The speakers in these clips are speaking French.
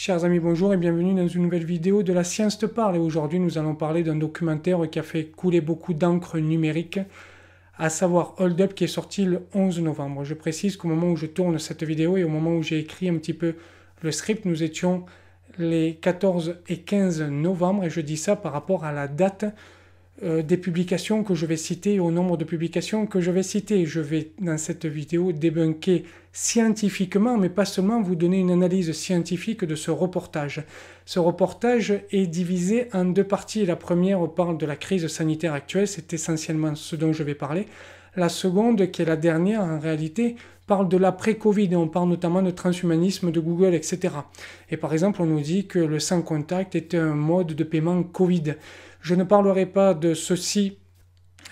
Chers amis, bonjour et bienvenue dans une nouvelle vidéo de La Science te parle. Et aujourd'hui, nous allons parler d'un documentaire qui a fait couler beaucoup d'encre numérique, à savoir Hold Up, qui est sorti le 11 novembre. Je précise qu'au moment où je tourne cette vidéo et au moment où j'ai écrit un petit peu le script, nous étions les 14 et 15 novembre. Et je dis ça par rapport à la date euh, des publications que je vais citer, au nombre de publications que je vais citer. Je vais dans cette vidéo débunker scientifiquement, mais pas seulement vous donner une analyse scientifique de ce reportage. Ce reportage est divisé en deux parties. La première parle de la crise sanitaire actuelle, c'est essentiellement ce dont je vais parler. La seconde, qui est la dernière en réalité, parle de l'après-Covid et on parle notamment de transhumanisme de Google, etc. Et par exemple, on nous dit que le sans-contact est un mode de paiement Covid. Je ne parlerai pas de ceci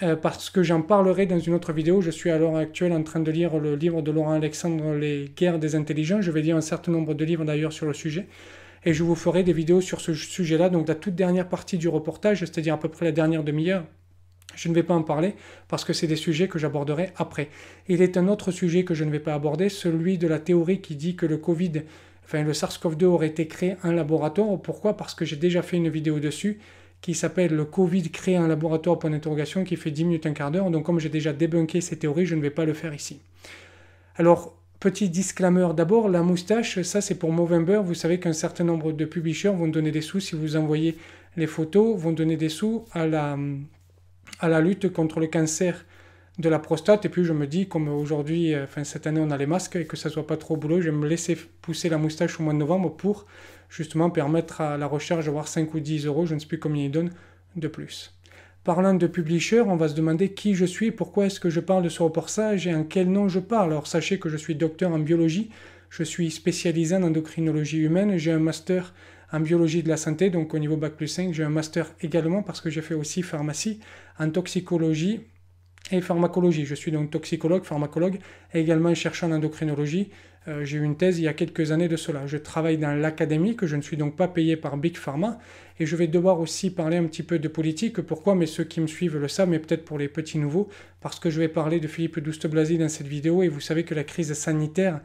euh, parce que j'en parlerai dans une autre vidéo. Je suis à l'heure actuelle en train de lire le livre de Laurent Alexandre, Les guerres des intelligents. Je vais lire un certain nombre de livres d'ailleurs sur le sujet. Et je vous ferai des vidéos sur ce sujet-là, donc la toute dernière partie du reportage, c'est-à-dire à peu près la dernière demi-heure. Je ne vais pas en parler parce que c'est des sujets que j'aborderai après. Il est un autre sujet que je ne vais pas aborder, celui de la théorie qui dit que le Covid, enfin le SARS-CoV-2 aurait été créé en laboratoire. Pourquoi Parce que j'ai déjà fait une vidéo dessus qui s'appelle Le Covid créé un laboratoire d'interrogation qui fait 10 minutes, un quart d'heure. Donc, comme j'ai déjà débunké ces théories, je ne vais pas le faire ici. Alors, petit disclaimer d'abord, la moustache, ça c'est pour Movember. Vous savez qu'un certain nombre de publishers vont donner des sous si vous envoyez les photos, vont donner des sous à la, à la lutte contre le cancer de la prostate. Et puis je me dis, comme aujourd'hui, euh, enfin, cette année on a les masques et que ça soit pas trop boulot, je vais me laisser pousser la moustache au mois de novembre pour justement permettre à la recherche d'avoir 5 ou 10 euros, je ne sais plus combien ils donnent, de plus. Parlant de publisher, on va se demander qui je suis, pourquoi est-ce que je parle de ce reportage et en quel nom je parle. Alors sachez que je suis docteur en biologie, je suis spécialisé en endocrinologie humaine, j'ai un master en biologie de la santé, donc au niveau Bac plus 5, j'ai un master également parce que j'ai fait aussi pharmacie, en toxicologie et pharmacologie. Je suis donc toxicologue, pharmacologue et également chercheur en endocrinologie. Euh, j'ai eu une thèse il y a quelques années de cela. Je travaille dans l'académie, que je ne suis donc pas payé par Big Pharma, et je vais devoir aussi parler un petit peu de politique. Pourquoi Mais ceux qui me suivent le savent, mais peut-être pour les petits nouveaux, parce que je vais parler de Philippe Douste-Blazy dans cette vidéo, et vous savez que la crise sanitaire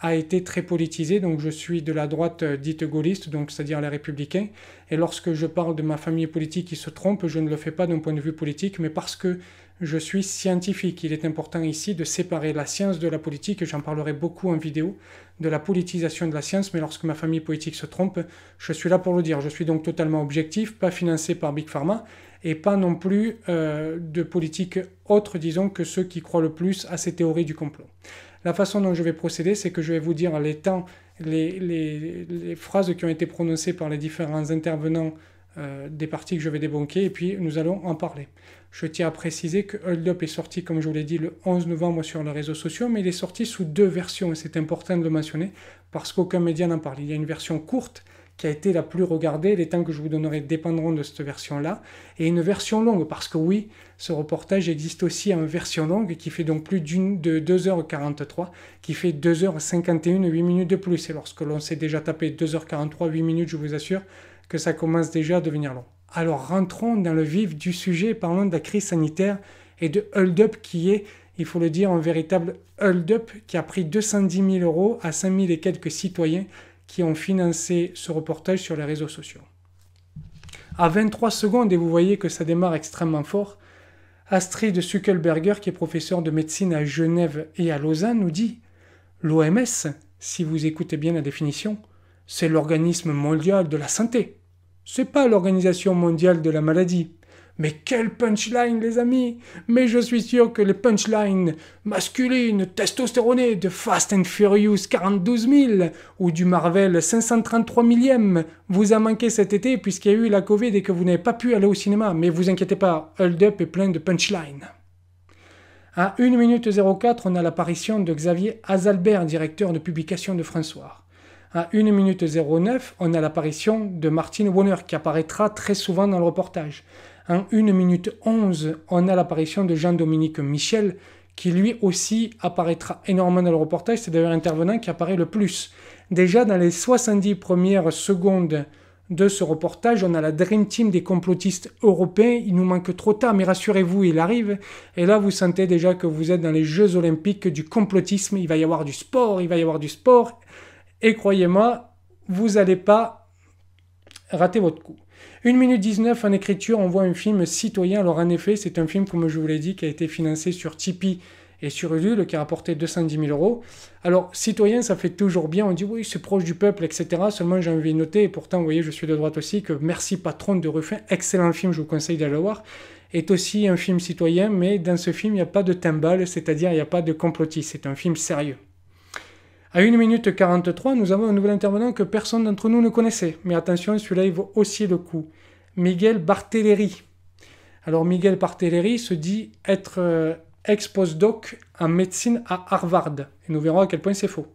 a été très politisée, donc je suis de la droite euh, dite gaulliste, donc c'est-à-dire les républicains, et lorsque je parle de ma famille politique qui se trompe, je ne le fais pas d'un point de vue politique, mais parce que je suis scientifique. Il est important ici de séparer la science de la politique, j'en parlerai beaucoup en vidéo, de la politisation de la science, mais lorsque ma famille politique se trompe, je suis là pour le dire. Je suis donc totalement objectif, pas financé par Big Pharma, et pas non plus euh, de politique autre, disons, que ceux qui croient le plus à ces théories du complot. La façon dont je vais procéder, c'est que je vais vous dire les temps, les phrases qui ont été prononcées par les différents intervenants euh, des parties que je vais débonquer et puis nous allons en parler. Je tiens à préciser que Hold Up est sorti, comme je vous l'ai dit, le 11 novembre sur les réseaux sociaux, mais il est sorti sous deux versions et c'est important de le mentionner parce qu'aucun média n'en parle. Il y a une version courte qui a été la plus regardée, les temps que je vous donnerai dépendront de cette version-là, et une version longue, parce que oui, ce reportage existe aussi en version longue, qui fait donc plus d'une de 2h43, qui fait 2h51, 8 minutes de plus, et lorsque l'on s'est déjà tapé 2h43, 8 minutes, je vous assure, que ça commence déjà à devenir long. Alors rentrons dans le vif du sujet, parlons de la crise sanitaire et de hold-up qui est, il faut le dire, un véritable hold-up qui a pris 210 000 euros à 5 000 et quelques citoyens qui ont financé ce reportage sur les réseaux sociaux. À 23 secondes, et vous voyez que ça démarre extrêmement fort, Astrid Suckelberger, qui est professeur de médecine à Genève et à Lausanne, nous dit L'OMS, si vous écoutez bien la définition, c'est l'organisme mondial de la santé. C'est pas l'organisation mondiale de la maladie. Mais quelle punchline, les amis Mais je suis sûr que les punchlines masculines, testostéronées de Fast and Furious 42 000 ou du Marvel 533 millième vous a manqué cet été puisqu'il y a eu la Covid et que vous n'avez pas pu aller au cinéma. Mais vous inquiétez pas, Hold Up est plein de punchlines. À 1 minute 04, on a l'apparition de Xavier Azalbert, directeur de publication de François à 1 minute 09, on a l'apparition de Martin Warner qui apparaîtra très souvent dans le reportage. À 1 minute 11, on a l'apparition de Jean-Dominique Michel qui lui aussi apparaîtra énormément dans le reportage. C'est d'ailleurs l'intervenant qui apparaît le plus. Déjà dans les 70 premières secondes de ce reportage, on a la Dream Team des complotistes européens. Il nous manque trop tard, mais rassurez-vous, il arrive. Et là, vous sentez déjà que vous êtes dans les Jeux olympiques du complotisme. Il va y avoir du sport, il va y avoir du sport. Et croyez-moi, vous n'allez pas rater votre coup. 1 minute 19 en écriture, on voit un film citoyen. Alors en effet, c'est un film, comme je vous l'ai dit, qui a été financé sur Tipeee et sur Ulule, qui a rapporté 210 000 euros. Alors citoyen, ça fait toujours bien. On dit oui, c'est proche du peuple, etc. Seulement, j'ai envie de noter, et pourtant, vous voyez, je suis de droite aussi, que Merci Patron de Ruffin, excellent film, je vous conseille d'aller voir, est aussi un film citoyen, mais dans ce film, il n'y a pas de timbal, c'est-à-dire il n'y a pas de complotis. C'est un film sérieux. À 1 minute 43, nous avons un nouvel intervenant que personne d'entre nous ne connaissait. Mais attention, celui-là, il vaut aussi le coup. Miguel Bartelleri. Alors, Miguel Bartelleri se dit être euh, ex-postdoc en médecine à Harvard. Et nous verrons à quel point c'est faux.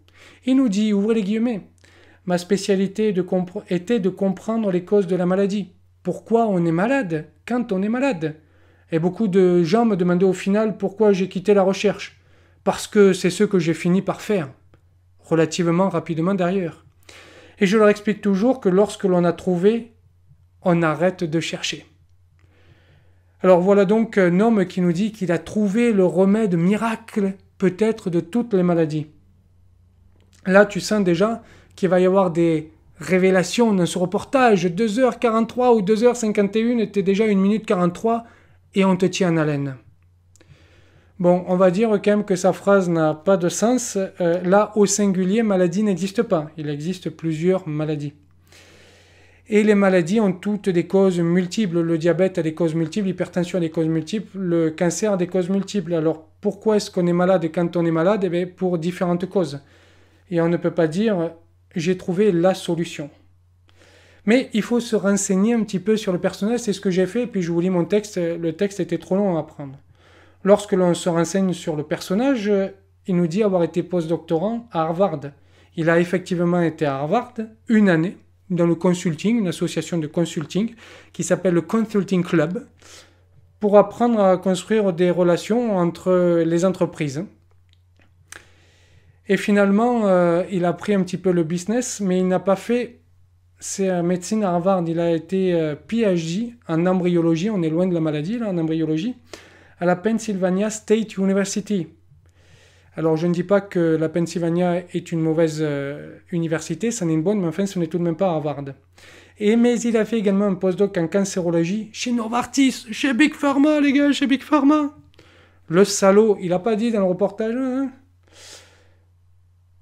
Il nous dit, ouvrez les guillemets, ma spécialité était de comprendre les causes de la maladie. Pourquoi on est malade quand on est malade Et beaucoup de gens me demandaient au final pourquoi j'ai quitté la recherche. Parce que c'est ce que j'ai fini par faire relativement rapidement derrière. Et je leur explique toujours que lorsque l'on a trouvé, on arrête de chercher. Alors voilà donc un homme qui nous dit qu'il a trouvé le remède miracle peut-être de toutes les maladies. Là, tu sens déjà qu'il va y avoir des révélations dans ce reportage. 2h43 ou 2h51, était déjà 1 minute 43 et on te tient en haleine. Bon, on va dire quand même que sa phrase n'a pas de sens. Euh, là, au singulier, maladie n'existe pas. Il existe plusieurs maladies. Et les maladies ont toutes des causes multiples. Le diabète a des causes multiples, l'hypertension a des causes multiples, le cancer a des causes multiples. Alors pourquoi est-ce qu'on est malade et quand on est malade Eh bien, pour différentes causes. Et on ne peut pas dire j'ai trouvé la solution. Mais il faut se renseigner un petit peu sur le personnel, c'est ce que j'ai fait, et puis je vous lis mon texte, le texte était trop long à apprendre. Lorsque l'on se renseigne sur le personnage, il nous dit avoir été post-doctorant à Harvard. Il a effectivement été à Harvard une année dans le consulting, une association de consulting qui s'appelle le Consulting Club, pour apprendre à construire des relations entre les entreprises. Et finalement, euh, il a pris un petit peu le business, mais il n'a pas fait ses médecine à Harvard. Il a été euh, PhD en embryologie, on est loin de la maladie là, en embryologie à la Pennsylvania State University. Alors je ne dis pas que la Pennsylvania est une mauvaise euh, université, ça n'est une bonne, mais enfin ce n'est tout de même pas Harvard. Et mais il a fait également un postdoc en cancérologie chez Novartis, chez Big Pharma les gars, chez Big Pharma. Le salaud, il n'a pas dit dans le reportage. Hein, hein.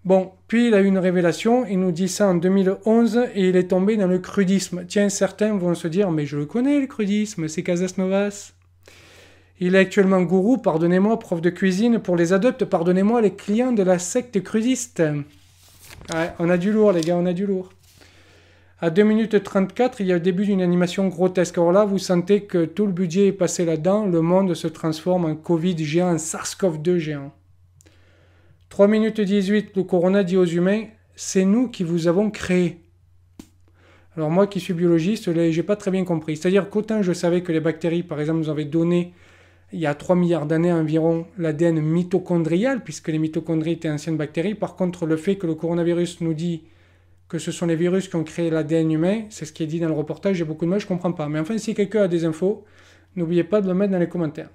Bon, puis il a eu une révélation, il nous dit ça en 2011 et il est tombé dans le crudisme. Tiens, certains vont se dire, mais je le connais le crudisme, c'est Casas Novas. Il est actuellement gourou, pardonnez-moi, prof de cuisine pour les adeptes, pardonnez-moi, les clients de la secte crudiste. on a du lourd, les gars, on a du lourd. À 2 minutes 34, il y a le début d'une animation grotesque. Alors là, vous sentez que tout le budget est passé là-dedans. Le monde se transforme en Covid géant, en SARS-CoV-2 géant. 3 minutes 18, le corona dit aux humains C'est nous qui vous avons créé. Alors, moi qui suis biologiste, j'ai pas très bien compris. C'est-à-dire qu'autant je savais que les bactéries, par exemple, nous avaient donné il y a 3 milliards d'années environ l'ADN mitochondrial, puisque les mitochondries étaient anciennes bactéries. Par contre, le fait que le coronavirus nous dit que ce sont les virus qui ont créé l'ADN humain, c'est ce qui est dit dans le reportage, j'ai beaucoup de mal, je ne comprends pas. Mais enfin, si quelqu'un a des infos, n'oubliez pas de le mettre dans les commentaires.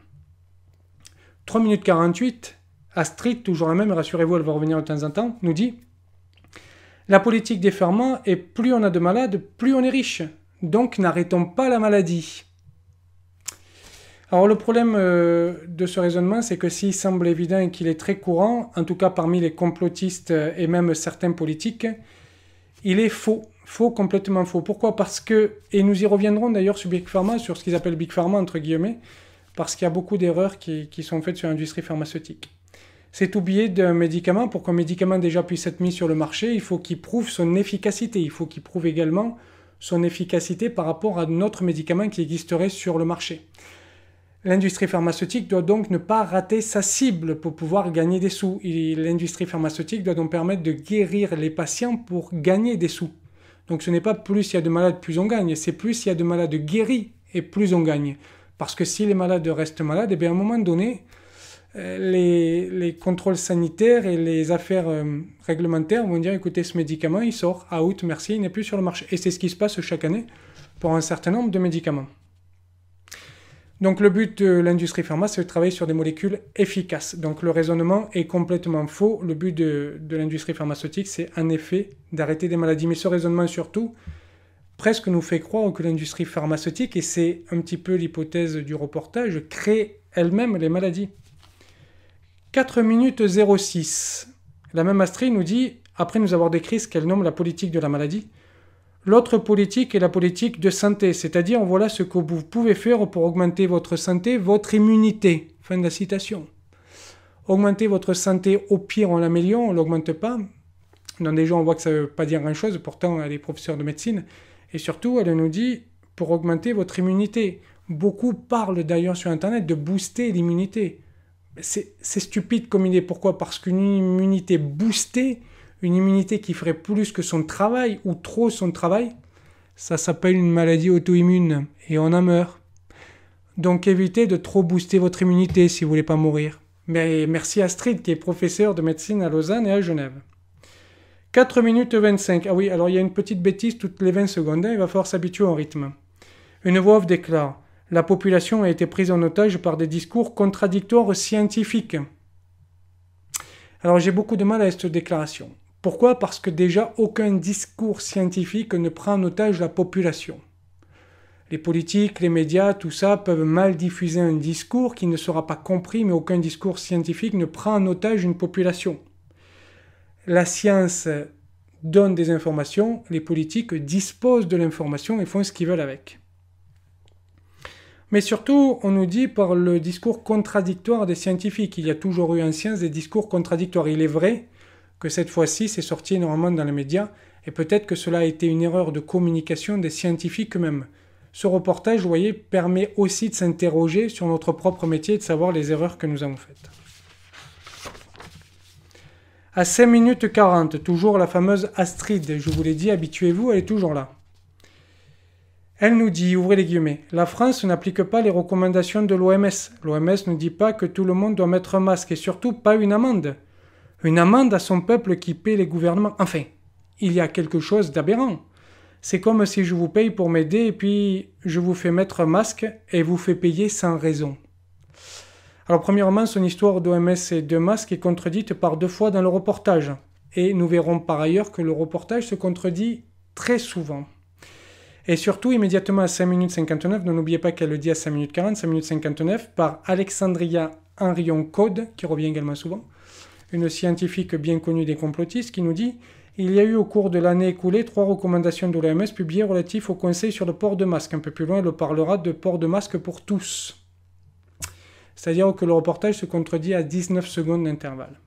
3 minutes 48, Astrid, toujours la même, rassurez-vous, elle va revenir de temps en temps, nous dit La politique des ferments, et plus on a de malades, plus on est riche. Donc n'arrêtons pas la maladie. Alors le problème euh, de ce raisonnement, c'est que s'il semble évident et qu'il est très courant, en tout cas parmi les complotistes euh, et même certains politiques, il est faux, faux, complètement faux. Pourquoi Parce que, et nous y reviendrons d'ailleurs sur Big Pharma, sur ce qu'ils appellent Big Pharma entre guillemets, parce qu'il y a beaucoup d'erreurs qui, sont faites sur l'industrie pharmaceutique. C'est oublié d'un médicament, pour qu'un médicament déjà puisse être mis sur le marché, il faut qu'il prouve son efficacité, il faut qu'il prouve également son efficacité par rapport à autre médicament qui existerait sur le marché. L'industrie pharmaceutique doit donc ne pas rater sa cible pour pouvoir gagner des sous. L'industrie pharmaceutique doit donc permettre de guérir les patients pour gagner des sous. Donc ce n'est pas plus il y a de malades, plus on gagne, c'est plus il y a de malades guéris et plus on gagne. Parce que si les malades restent malades, et eh bien à un moment donné, euh, les, contrôles sanitaires et les affaires euh, réglementaires vont dire écoutez, ce médicament, il sort, out, merci, il n'est plus sur le marché. Et c'est ce qui se passe chaque année pour un certain nombre de médicaments. Donc le but de l'industrie pharmaceutique, c'est de travailler sur des molécules efficaces. Donc le raisonnement est complètement faux. Le but de, de l'industrie pharmaceutique, c'est en effet d'arrêter des maladies. Mais ce raisonnement surtout presque nous fait croire que l'industrie pharmaceutique, et c'est un petit peu l'hypothèse du reportage, crée elle-même les maladies. 4 minutes 06. La même Astrid nous dit, après nous avoir décrit ce qu'elle nomme la politique de la maladie, L'autre politique est la politique de santé, c'est-à-dire voilà ce que vous pouvez faire pour augmenter votre santé, votre immunité. Fin de la citation. Augmenter votre santé, au pire on l'améliore, on ne l'augmente pas. Dans des gens on voit que ça ne veut pas dire grand-chose, pourtant elle est professeure de médecine. Et surtout elle nous dit pour augmenter votre immunité. Beaucoup parlent d'ailleurs sur Internet de booster l'immunité. C'est stupide comme idée. Pourquoi Parce qu'une immunité boostée, une immunité qui ferait plus que son travail ou trop son travail, ça s'appelle une maladie auto-immune et on en meurt. Donc évitez de trop booster votre immunité si vous voulez pas mourir. Mais merci Astrid qui est professeur de médecine à Lausanne et à Genève. 4 minutes 25. Ah oui, alors il y a une petite bêtise toutes les 20 secondes, hein, il va falloir s'habituer au rythme. Une voix off déclare La population a été prise en otage par des discours contradictoires scientifiques. Alors j'ai beaucoup de mal à cette déclaration. Pourquoi Parce que déjà aucun discours scientifique ne prend en otage la population. Les politiques, les médias, tout ça peuvent mal diffuser un discours qui ne sera pas compris, mais aucun discours scientifique ne prend en otage une population. La science donne des informations, les politiques disposent de l'information et font ce qu'ils veulent avec. Mais surtout, on nous dit par le discours contradictoire des scientifiques, il y a toujours eu en science des discours contradictoires. Il est vrai que cette fois-ci c'est sorti énormément dans les médias, et peut-être que cela a été une erreur de communication des scientifiques eux-mêmes. Ce reportage, vous voyez, permet aussi de s'interroger sur notre propre métier et de savoir les erreurs que nous avons faites. À 5 minutes 40, toujours la fameuse Astrid, je vous l'ai dit, habituez-vous, elle est toujours là. Elle nous dit, ouvrez les guillemets, la France n'applique pas les recommandations de l'OMS. L'OMS ne dit pas que tout le monde doit mettre un masque et surtout pas une amende une amende à son peuple qui paie les gouvernements. Enfin, il y a quelque chose d'aberrant. C'est comme si je vous paye pour m'aider et puis je vous fais mettre un masque et vous fais payer sans raison. Alors premièrement, son histoire d'OMS et de masque est contredite par deux fois dans le reportage. Et nous verrons par ailleurs que le reportage se contredit très souvent. Et surtout, immédiatement à 5 minutes 59, n'oubliez pas qu'elle le dit à 5 minutes 40, 5 minutes 59, par Alexandria Henrion Code, qui revient également souvent, une scientifique bien connue des complotistes, qui nous dit il y a eu au cours de l'année écoulée trois recommandations de l'OMS publiées relatives au Conseil sur le port de masque. Un peu plus loin, elle parlera de port de masque pour tous. C'est-à-dire que le reportage se contredit à 19 secondes d'intervalle.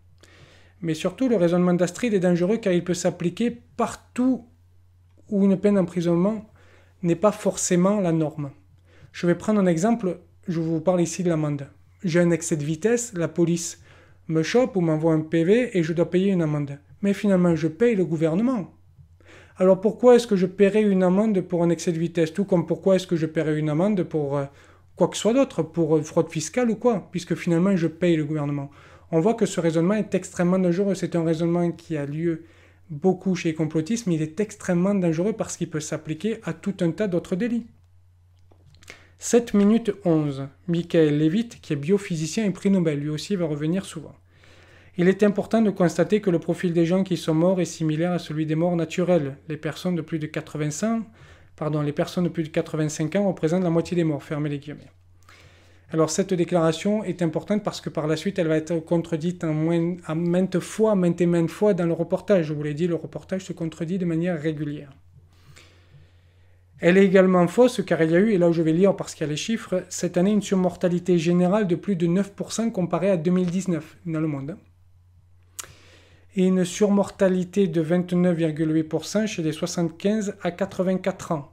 Mais surtout, le raisonnement d'Astrid est dangereux car il peut s'appliquer partout où une peine d'emprisonnement n'est pas forcément la norme. Je vais prendre un exemple, je vous parle ici de l'amende. J'ai un excès de vitesse, la police me chope ou m'envoie un PV et je dois payer une amende. Mais finalement, je paye le gouvernement. Alors pourquoi est-ce que je paierais une amende pour un excès de vitesse Tout comme pourquoi est-ce que je paierais une amende pour euh, quoi que ce soit d'autre, pour euh, fraude fiscale ou quoi Puisque finalement, je paye le gouvernement. On voit que ce raisonnement est extrêmement dangereux. C'est un raisonnement qui a lieu beaucoup chez les complotistes, mais il est extrêmement dangereux parce qu'il peut s'appliquer à tout un tas d'autres délits. 7 minutes 11. Michael Levitt, qui est biophysicien et prix Nobel, lui aussi va revenir souvent. Il est important de constater que le profil des gens qui sont morts est similaire à celui des morts naturels. Les personnes de plus de 85 ans, pardon, les personnes de plus de ans représentent la moitié des morts. Fermez les guillemets. Alors cette déclaration est importante parce que par la suite elle va être contredite moins, à maintes fois, maintes et maintes fois dans le reportage. Je vous l'ai dit, le reportage se contredit de manière régulière. Elle est également fausse car il y a eu, et là où je vais lire parce qu'il y a les chiffres, cette année une surmortalité générale de plus de 9% comparée à 2019 dans le monde. Et une surmortalité de 29,8% chez les 75 à 84 ans,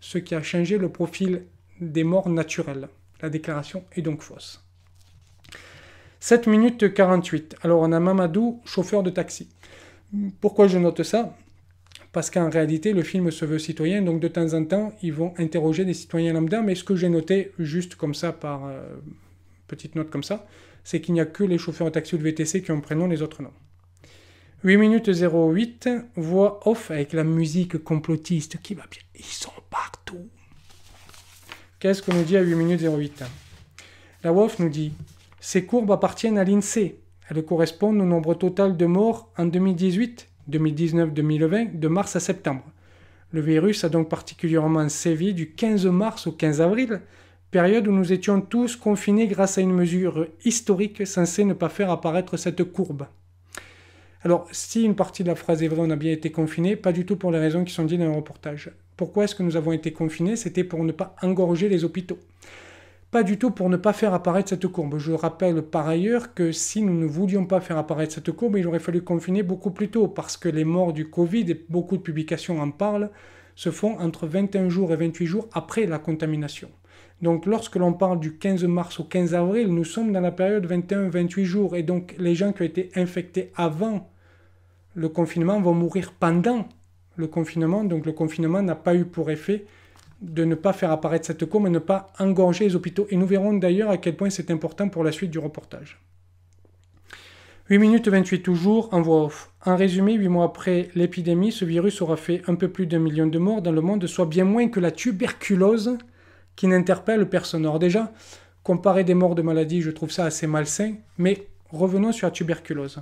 ce qui a changé le profil des morts naturelles. La déclaration est donc fausse. 7 minutes 48. Alors on a Mamadou, chauffeur de taxi. Pourquoi je note ça parce qu'en réalité, le film se veut citoyen, donc de temps en temps, ils vont interroger des citoyens lambda, mais ce que j'ai noté, juste comme ça, par euh, petite note comme ça, c'est qu'il n'y a que les chauffeurs de taxi ou de VTC qui ont prénom, les autres noms. 8 minutes 08, voix off avec la musique complotiste qui va bien. Ils sont partout. Qu'est-ce qu'on nous dit à 8 minutes 08 La voix off nous dit Ces courbes appartiennent à l'INSEE. Elles correspondent au nombre total de morts en 2018 2019-2020 de mars à septembre. Le virus a donc particulièrement sévi du 15 mars au 15 avril, période où nous étions tous confinés grâce à une mesure historique censée ne pas faire apparaître cette courbe. Alors, si une partie de la phrase est vraie, on a bien été confinés, pas du tout pour les raisons qui sont dites dans le reportage. Pourquoi est-ce que nous avons été confinés C'était pour ne pas engorger les hôpitaux. Pas du tout pour ne pas faire apparaître cette courbe. Je rappelle par ailleurs que si nous ne voulions pas faire apparaître cette courbe, il aurait fallu confiner beaucoup plus tôt parce que les morts du Covid, et beaucoup de publications en parlent, se font entre 21 jours et 28 jours après la contamination. Donc lorsque l'on parle du 15 mars au 15 avril, nous sommes dans la période 21-28 jours et donc les gens qui ont été infectés avant le confinement vont mourir pendant le confinement. Donc le confinement n'a pas eu pour effet de ne pas faire apparaître cette courbe et ne pas engorger les hôpitaux. Et nous verrons d'ailleurs à quel point c'est important pour la suite du reportage. 8 minutes 28 toujours, en voix off. En résumé, 8 mois après l'épidémie, ce virus aura fait un peu plus d'un million de morts dans le monde, soit bien moins que la tuberculose qui n'interpelle personne. Or déjà, comparer des morts de maladies, je trouve ça assez malsain, mais revenons sur la tuberculose.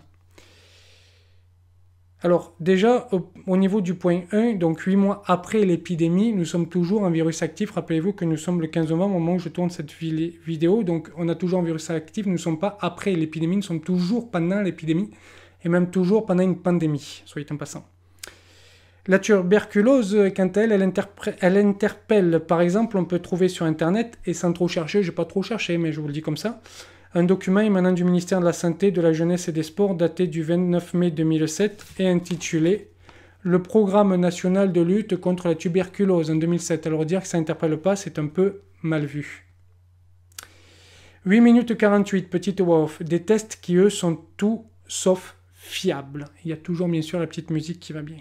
Alors déjà, au niveau du point 1, donc 8 mois après l'épidémie, nous sommes toujours en virus actif. Rappelez-vous que nous sommes le 15 novembre au moment où je tourne cette vidéo. Donc on a toujours un virus actif, nous ne sommes pas après l'épidémie, nous sommes toujours pendant l'épidémie et même toujours pendant une pandémie, soyez en passant. La tuberculose, quant à elle, elle, elle interpelle. Par exemple, on peut trouver sur Internet, et sans trop chercher, je n'ai pas trop cherché, mais je vous le dis comme ça, un document émanant du ministère de la Santé, de la Jeunesse et des Sports daté du 29 mai 2007 et intitulé Le Programme national de lutte contre la tuberculose en 2007. Alors dire que ça n'interpelle pas, c'est un peu mal vu. 8 minutes 48, petite off, des tests qui eux sont tout sauf fiables. Il y a toujours bien sûr la petite musique qui va bien.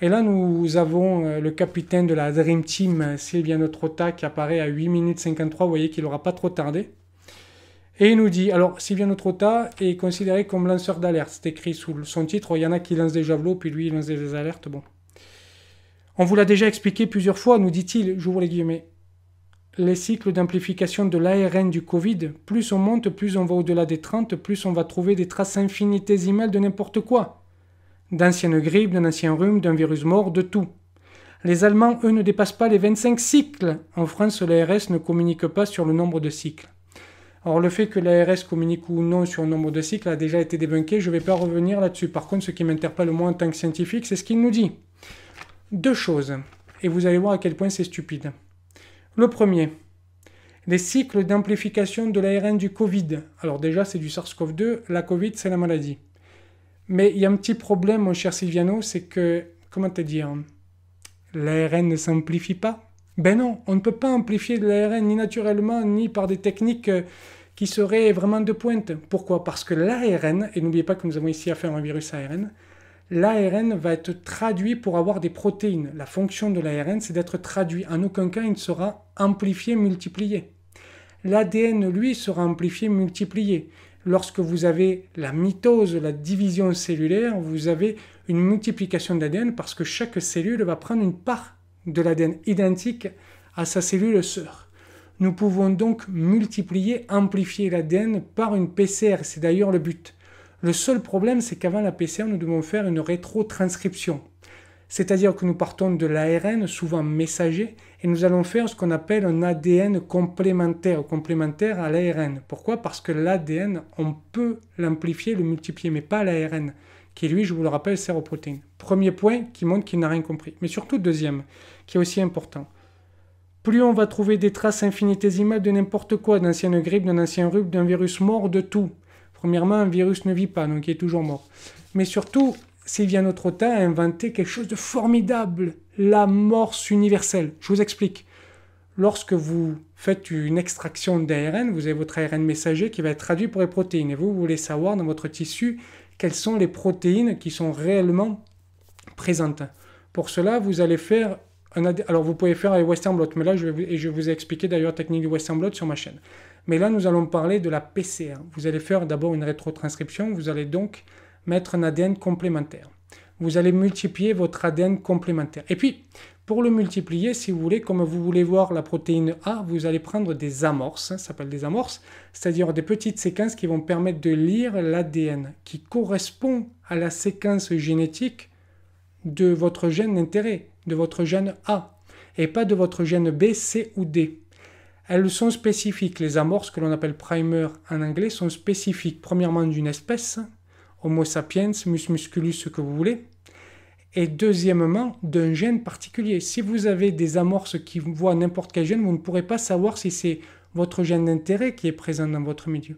Et là, nous avons euh, le capitaine de la Dream Team, euh, Sylvia Trotta, qui apparaît à 8 minutes 53. Vous voyez qu'il n'aura pas trop tardé. Et il nous dit, alors notre Trotta est considéré comme lanceur d'alerte. C'est écrit sous son titre. Il y en a qui lancent des javelots, puis lui, il lance des alertes. Bon. On vous l'a déjà expliqué plusieurs fois, nous dit-il, j'ouvre les guillemets. Les cycles d'amplification de l'ARN du Covid, plus on monte, plus on va au-delà des 30, plus on va trouver des traces infinitésimales de n'importe quoi. D'anciennes grippes, d'un ancien rhume, d'un virus mort, de tout. Les Allemands, eux, ne dépassent pas les 25 cycles. En France, l'ARS ne communique pas sur le nombre de cycles. Alors le fait que l'ARS communique ou non sur le nombre de cycles a déjà été débunké, je ne vais pas revenir là-dessus. Par contre, ce qui m'interpelle au moins en tant que scientifique, c'est ce qu'il nous dit. Deux choses, et vous allez voir à quel point c'est stupide. Le premier, les cycles d'amplification de l'ARN du Covid. Alors déjà, c'est du SARS-CoV-2, la Covid, c'est la maladie. Mais il y a un petit problème, mon cher Silviano, c'est que, comment te dire, l'ARN ne s'amplifie pas ben non, on ne peut pas amplifier de l'ARN ni naturellement ni par des techniques euh, qui seraient vraiment de pointe. Pourquoi Parce que l'ARN, et n'oubliez pas que nous avons ici affaire à un virus ARN, l'ARN va être traduit pour avoir des protéines. La fonction de l'ARN, c'est d'être traduit. En aucun cas, il ne sera amplifié, multiplié. L'ADN, lui, sera amplifié, multiplié. Lorsque vous avez la mitose, la division cellulaire, vous avez une multiplication d'ADN parce que chaque cellule va prendre une part de l'ADN identique à sa cellule sœur. Nous pouvons donc multiplier, amplifier l'ADN par une PCR, c'est d'ailleurs le but. Le seul problème, c'est qu'avant la PCR, nous devons faire une rétrotranscription. C'est-à-dire que nous partons de l'ARN, souvent messager, et nous allons faire ce qu'on appelle un ADN complémentaire, complémentaire à l'ARN. Pourquoi Parce que l'ADN, on peut l'amplifier, le multiplier, mais pas l'ARN, qui lui, je vous le rappelle, sert aux protéine. Premier point qui montre qu'il n'a rien compris. Mais surtout, deuxième, qui est aussi important. Plus on va trouver des traces infinitésimales de n'importe quoi, d'anciennes grippe, d'un ancien d'un virus mort, de tout. Premièrement, un virus ne vit pas, donc il est toujours mort. Mais surtout, s'il notre notre a inventer quelque chose de formidable, l'amorce universelle. Je vous explique. Lorsque vous faites une extraction d'ARN, vous avez votre ARN messager qui va être traduit pour les protéines. Et vous, vous voulez savoir dans votre tissu quelles sont les protéines qui sont réellement présentes. Pour cela, vous allez faire alors vous pouvez faire un Western Blot, mais là je vous, et je vous ai expliqué d'ailleurs technique du Western Blot sur ma chaîne. Mais là nous allons parler de la PCR. Vous allez faire d'abord une rétrotranscription, vous allez donc mettre un ADN complémentaire. Vous allez multiplier votre ADN complémentaire. Et puis, pour le multiplier, si vous voulez, comme vous voulez voir la protéine A, vous allez prendre des amorces, hein, ça s'appelle des amorces, c'est-à-dire des petites séquences qui vont permettre de lire l'ADN qui correspond à la séquence génétique de votre gène d'intérêt de votre gène A et pas de votre gène B, C ou D. Elles sont spécifiques. Les amorces que l'on appelle primer en anglais sont spécifiques, premièrement d'une espèce, Homo sapiens, Mus musculus, ce que vous voulez, et deuxièmement d'un gène particulier. Si vous avez des amorces qui voient n'importe quel gène, vous ne pourrez pas savoir si c'est votre gène d'intérêt qui est présent dans votre milieu.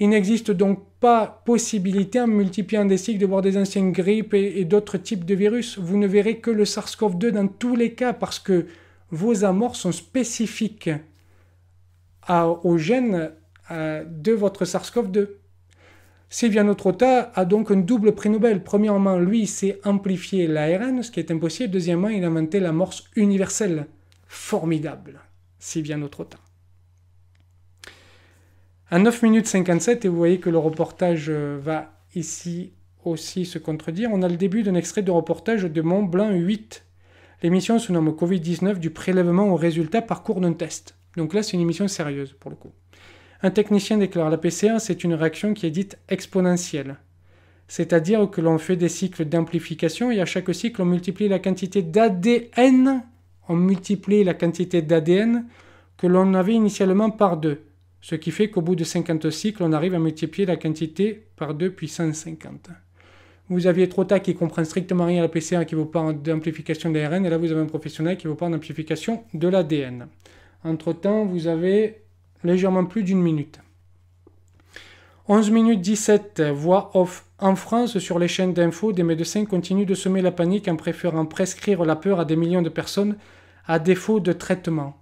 Il n'existe donc pas possibilité en multipliant des cycles de voir des anciennes grippes et, d'autres types de virus. Vous ne verrez que le SARS-CoV-2 dans tous les cas parce que vos amorces sont spécifiques aux gènes de votre SARS-CoV-2. Sylviano Trota a donc un double prix Nobel. Premièrement, lui, c'est amplifier amplifié l'ARN, ce qui est impossible. Deuxièmement, il a inventé l'amorce universelle. Formidable, Sylviano Trota. À 9 minutes 57, et vous voyez que le reportage euh, va ici aussi se contredire, on a le début d'un extrait de reportage de Mont Blanc 8. L'émission se nomme Covid-19 du prélèvement au résultat par cours d'un test. Donc là, c'est une émission sérieuse pour le coup. Un technicien déclare la PCA, c'est une réaction qui est dite exponentielle. C'est-à-dire que l'on fait des cycles d'amplification et à chaque cycle, on multiplie la quantité d'ADN, on multiplie la quantité d'ADN que l'on avait initialement par deux ce qui fait qu'au bout de 50 cycles, on arrive à multiplier la quantité par 2 puissance 50. Vous aviez Trota qui comprend strictement rien à la PCR qui vous parle d'amplification de l'ARN, et là vous avez un professionnel qui vous parle d'amplification de l'ADN. Entre-temps, vous avez légèrement plus d'une minute. 11 minutes 17, voix off. En France, sur les chaînes d'infos, des médecins continuent de semer la panique en préférant prescrire la peur à des millions de personnes à défaut de traitement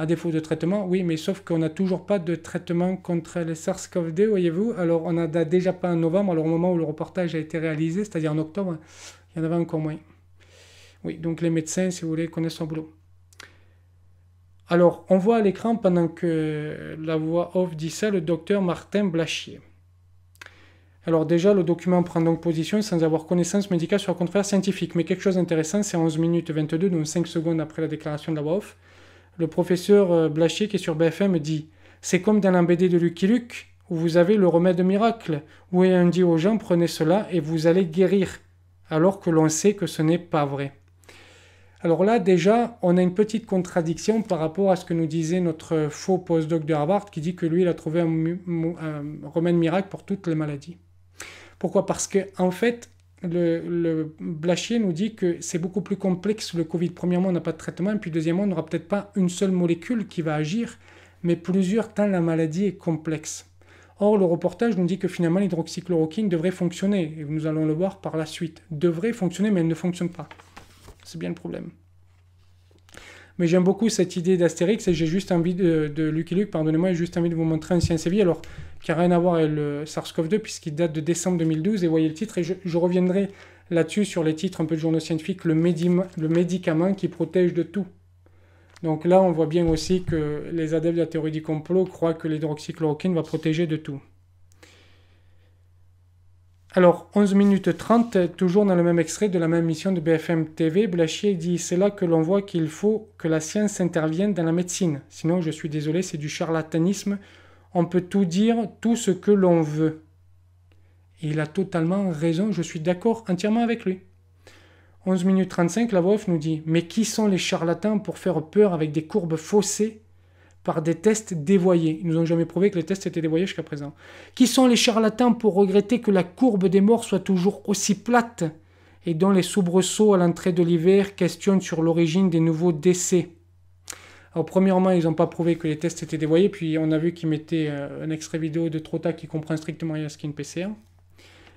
à défaut de traitement. Oui, mais sauf qu'on n'a toujours pas de traitement contre le SARS-CoV-2, voyez-vous. Alors, on n'a a déjà pas en novembre, alors au moment où le reportage a été réalisé, c'est-à-dire en octobre, il y en avait encore moins. Oui, donc les médecins, si vous voulez, connaissent son boulot. Alors, on voit à l'écran, pendant que la voix off dit ça, le docteur Martin Blachier. Alors déjà, le document prend donc position sans avoir connaissance médicale sur le contraire scientifique. Mais quelque chose d'intéressant, c'est 11 minutes 22, donc 5 secondes après la déclaration de la voix off le professeur euh, Blachier qui est sur BFM dit C'est comme dans BD de Lucky Luke où vous avez le remède miracle, où on dit aux gens prenez cela et vous allez guérir, alors que l'on sait que ce n'est pas vrai. Alors là, déjà, on a une petite contradiction par rapport à ce que nous disait notre faux postdoc de Harvard qui dit que lui, il a trouvé un, un remède miracle pour toutes les maladies. Pourquoi Parce que, en fait, le, Blachier nous dit que c'est beaucoup plus complexe le Covid. Premièrement, on n'a pas de traitement, et puis deuxièmement, on n'aura peut-être pas une seule molécule qui va agir, mais plusieurs, tant la maladie est complexe. Or, le reportage nous dit que finalement, l'hydroxychloroquine devrait fonctionner, et nous allons le voir par la suite. Devrait fonctionner, mais elle ne fonctionne pas. C'est bien le problème. Mais j'aime beaucoup cette idée d'Astérix et j'ai juste envie de, pardonnez-moi, juste envie de vous montrer un Science Alors, qui n'a rien à voir avec le SARS-CoV-2 puisqu'il date de décembre 2012. Et voyez le titre, et je, reviendrai là-dessus sur les titres un peu de journaux scientifiques, le, médicament, le médicament qui protège de tout. Donc là, on voit bien aussi que les adeptes de la théorie du complot croient que l'hydroxychloroquine va protéger de tout. Alors, 11 minutes 30, toujours dans le même extrait de la même mission de BFM TV, Blachier dit C'est là que l'on voit qu'il faut que la science intervienne dans la médecine. Sinon, je suis désolé, c'est du charlatanisme on peut tout dire, tout ce que l'on veut. il a totalement raison, je suis d'accord entièrement avec lui. 11 minutes 35, la voix nous dit Mais qui sont les charlatans pour faire peur avec des courbes faussées par des tests dévoyés Ils nous ont jamais prouvé que les tests étaient dévoyés jusqu'à présent. Qui sont les charlatans pour regretter que la courbe des morts soit toujours aussi plate et dont les soubresauts à l'entrée de l'hiver questionnent sur l'origine des nouveaux décès alors, premièrement, ils n'ont pas prouvé que les tests étaient dévoyés, puis on a vu qu'ils mettaient euh, un extrait vidéo de Trota qui comprend strictement rien à ce une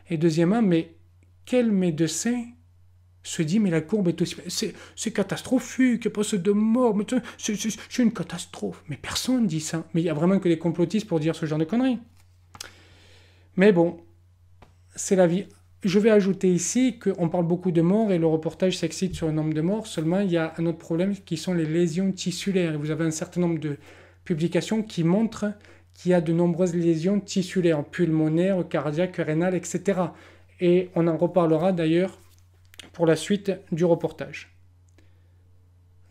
Et deuxièmement, mais quel médecin se dit mais la courbe est aussi c'est catastrophique ce de mort c'est une catastrophe mais personne dit ça mais il y a vraiment que des complotistes pour dire ce genre de conneries mais bon c'est la vie je vais ajouter ici qu'on parle beaucoup de morts et le reportage s'excite sur le nombre de morts, seulement il y a un autre problème qui sont les lésions tissulaires. Vous avez un certain nombre de publications qui montrent qu'il y a de nombreuses lésions tissulaires, pulmonaires, cardiaques, rénales, etc. Et on en reparlera d'ailleurs pour la suite du reportage.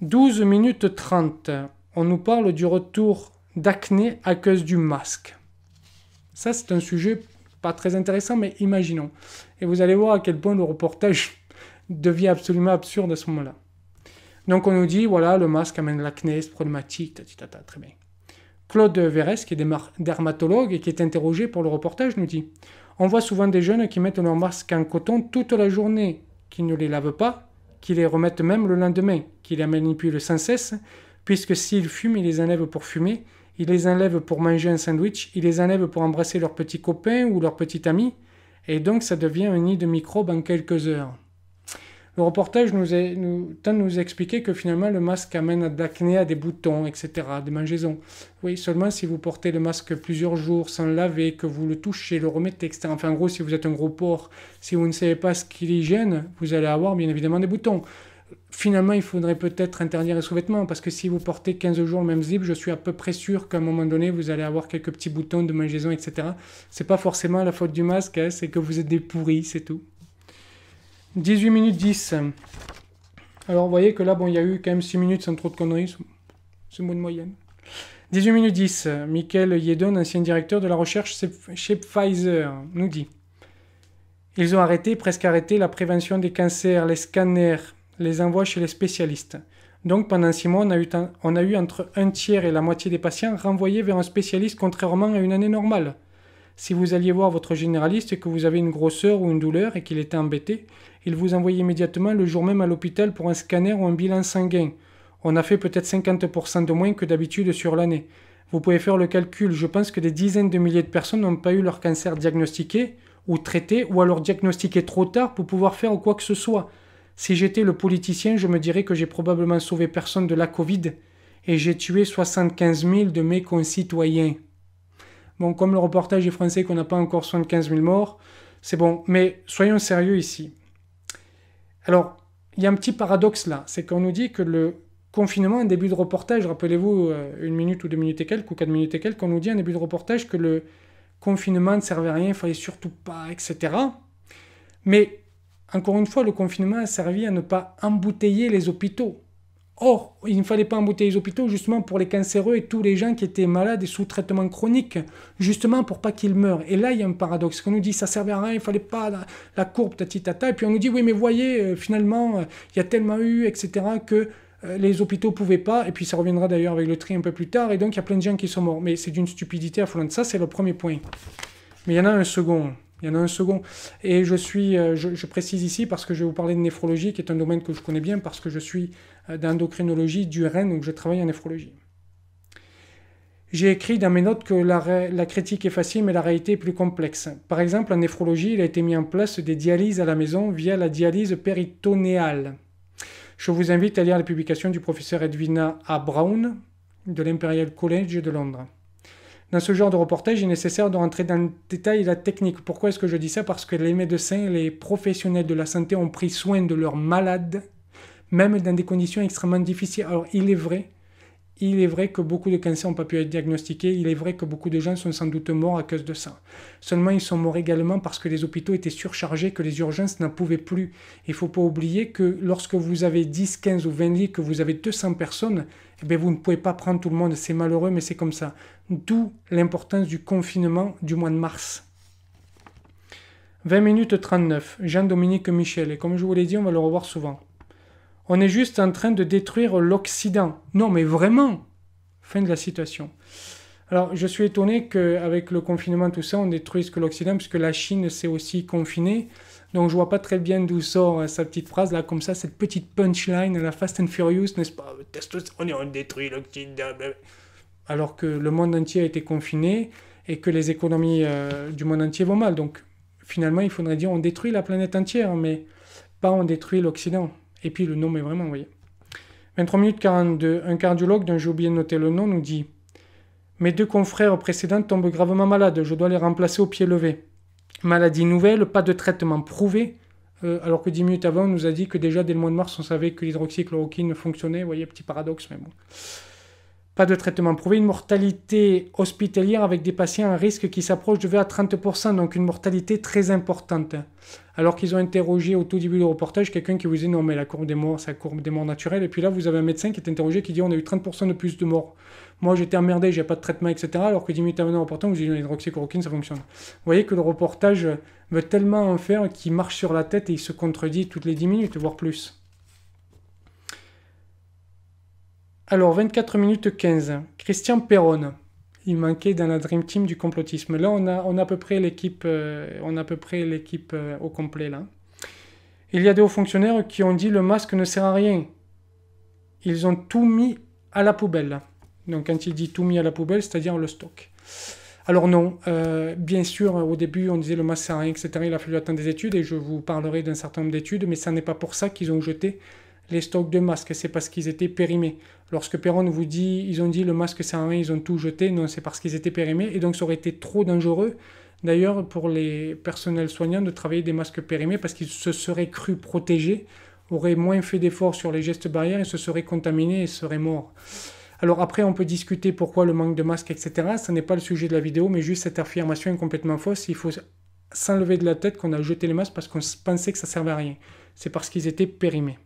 12 minutes 30, on nous parle du retour d'acné à cause du masque. Ça, c'est un sujet pas très intéressant, mais imaginons. Et vous allez voir à quel point le reportage devient absolument absurde à ce moment-là. Donc on nous dit, voilà, le masque amène l'acné, c'est problématique, tatitata, très bien. Claude Vérès qui est dermatologue et qui est interrogé pour le reportage, nous dit On voit souvent des jeunes qui mettent leur masque en coton toute la journée, qui ne les lavent pas, qui les remettent même le lendemain, qui les manipulent sans cesse, puisque s'ils fument, ils les enlèvent pour fumer, ils les enlèvent pour manger un sandwich, ils les enlèvent pour embrasser leur petit copain ou leur petite amie, et donc ça devient un nid de microbes en quelques heures. Le reportage nous, tente de nous expliquer que finalement le masque amène à de à des boutons, etc., des mangeaisons. Oui, seulement si vous portez le masque plusieurs jours sans le laver, que vous le touchez, le remettez, etc. Enfin, en gros, si vous êtes un gros porc, si vous ne savez pas ce qu'il y hygiène, vous allez avoir bien évidemment des boutons finalement, il faudrait peut-être interdire les sous-vêtements, parce que si vous portez 15 jours le même zip, je suis à peu près sûr qu'à un moment donné, vous allez avoir quelques petits boutons de mangeaison, etc. C'est pas forcément la faute du masque, hein, c'est que vous êtes des pourris, c'est tout. 18 minutes 10. Alors, vous voyez que là, bon, il y a eu quand même 6 minutes sans trop de conneries, c'est moins de moyenne. 18 minutes 10. Michael Yedon, ancien directeur de la recherche chez Pfizer, nous dit Ils ont arrêté, presque arrêté, la prévention des cancers, les scanners les envoie chez les spécialistes. Donc pendant six mois, on a, eu, on a eu entre un tiers et la moitié des patients renvoyés vers un spécialiste contrairement à une année normale. Si vous alliez voir votre généraliste et que vous avez une grosseur ou une douleur et qu'il était embêté, il vous envoyait immédiatement le jour même à l'hôpital pour un scanner ou un bilan sanguin. On a fait peut-être 50% de moins que d'habitude sur l'année. Vous pouvez faire le calcul, je pense que des dizaines de milliers de personnes n'ont pas eu leur cancer diagnostiqué ou traité ou alors diagnostiqué trop tard pour pouvoir faire quoi que ce soit. Si j'étais le politicien, je me dirais que j'ai probablement sauvé personne de la Covid et j'ai tué 75 000 de mes concitoyens. Bon, comme le reportage est français qu'on n'a pas encore 75 000 morts, c'est bon, mais soyons sérieux ici. Alors, il y a un petit paradoxe là, c'est qu'on nous dit que le confinement, un début de reportage, rappelez-vous, euh, une minute ou deux minutes et quelques, ou quatre minutes et quelques, qu'on nous dit en début de reportage que le confinement ne servait à rien, il fallait surtout pas, etc. Mais encore une fois, le confinement a servi à ne pas embouteiller les hôpitaux. Or, il ne fallait pas embouteiller les hôpitaux justement pour les cancéreux et tous les gens qui étaient malades et sous traitement chronique, justement pour pas qu'ils meurent. Et là, il y a un paradoxe. qu'on nous dit ça servait à rien, il fallait pas la, courbe courbe, tata. Et puis on nous dit oui, mais voyez, euh, finalement, euh, il y a tellement eu, etc., que euh, les hôpitaux pouvaient pas. Et puis ça reviendra d'ailleurs avec le tri un peu plus tard. Et donc il y a plein de gens qui sont morts. Mais c'est d'une stupidité à de Ça, c'est le premier point. Mais il y en a un second il y en a un second. Et je suis, euh, je, précise ici parce que je vais vous parler de néphrologie, qui est un domaine que je connais bien parce que je suis euh, d'endocrinologie, du rein donc je travaille en néphrologie. J'ai écrit dans mes notes que la, la, critique est facile, mais la réalité est plus complexe. Par exemple, en néphrologie, il a été mis en place des dialyses à la maison via la dialyse péritonéale. Je vous invite à lire la publication du professeur Edwina A. Brown de l'Imperial College de Londres dans ce genre de reportage, il est nécessaire de rentrer dans le détail de la technique. Pourquoi est-ce que je dis ça Parce que les médecins, les professionnels de la santé ont pris soin de leurs malades, même dans des conditions extrêmement difficiles. Alors, il est vrai il est vrai que beaucoup de cancers ont pas pu être diagnostiqués, il est vrai que beaucoup de gens sont sans doute morts à cause de ça. Seulement, ils sont morts également parce que les hôpitaux étaient surchargés, que les urgences n'en pouvaient plus. Il faut pas oublier que lorsque vous avez 10, 15 ou 20 lits, que vous avez 200 personnes, eh bien, vous ne pouvez pas prendre tout le monde. C'est malheureux, mais c'est comme ça. D'où l'importance du confinement du mois de mars. 20 minutes 39, Jean-Dominique Michel. Et comme je vous l'ai dit, on va le revoir souvent. On est juste en train de détruire l'Occident. Non, mais vraiment. Fin de la situation. Alors, je suis étonné qu'avec le confinement, tout ça, on détruise que l'Occident, puisque la Chine s'est aussi confinée. Donc, je vois pas très bien d'où sort euh, sa petite phrase, là, comme ça, cette petite punchline à la Fast and Furious, n'est-ce pas euh, On détruit l'Occident. Bah Alors que le monde entier a été confiné et que les économies euh, du monde entier vont mal. Donc, finalement, il faudrait dire on détruit la planète entière, mais pas on détruit l'Occident. Et puis le nom est vraiment voyez. 23 minutes 42, un cardiologue dont j'ai oublié de noter le nom nous dit Mes deux confrères précédents tombent gravement malades, je dois les remplacer au pied levé. Maladie nouvelle, pas de traitement prouvé, euh, alors que 10 minutes avant, on nous a dit que déjà dès le mois de mars, on savait que l'hydroxychloroquine fonctionnait. Vous voyez, petit paradoxe, mais bon. Pas de traitement prouvé, une mortalité hospitalière avec des patients à risque qui s'approche de 20 à 30%, donc une mortalité très importante. Alors qu'ils ont interrogé au tout début du reportage quelqu'un qui vous dit non mais la courbe des morts, c'est la courbe des morts naturelles », et puis là vous avez un médecin qui est interrogé qui dit on a eu 30% de plus de morts. Moi j'étais emmerdé, j'ai pas de traitement, etc. Alors que 10 minutes avant le reportage, vous dites l'hydroxychloroquine, ça fonctionne. Vous voyez que le reportage veut tellement en faire qu'il marche sur la tête et il se contredit toutes les 10 minutes, voire plus. Alors, 24 minutes 15. Christian Perron. Il manquait dans la Dream Team du complotisme. Là, on a, on a à peu près l'équipe euh, euh, au complet. Là. Il y a des hauts fonctionnaires qui ont dit le masque ne sert à rien. Ils ont tout mis à la poubelle. Donc quand il dit tout mis à la poubelle, c'est-à-dire le stock. Alors non, euh, bien sûr, au début, on disait le masque sert à rien, etc. Il a fallu attendre des études et je vous parlerai d'un certain nombre d'études, mais ça n'est pas pour ça qu'ils ont jeté les stocks de masques. C'est parce qu'ils étaient périmés. Lorsque Perron vous dit, ils ont dit le masque c'est rien, ils ont tout jeté, non, c'est parce qu'ils étaient périmés, et donc ça aurait été trop dangereux, d'ailleurs, pour les personnels soignants de travailler des masques périmés, parce qu'ils se seraient cru protégés, auraient moins fait d'efforts sur les gestes barrières, et se seraient contaminés et seraient morts. Alors après, on peut discuter pourquoi le manque de masques, etc. Ce n'est pas le sujet de la vidéo, mais juste cette affirmation est complètement fausse. Il faut s'enlever de la tête qu'on a jeté les masques parce qu'on pensait que ça servait à rien. C'est parce qu'ils étaient périmés.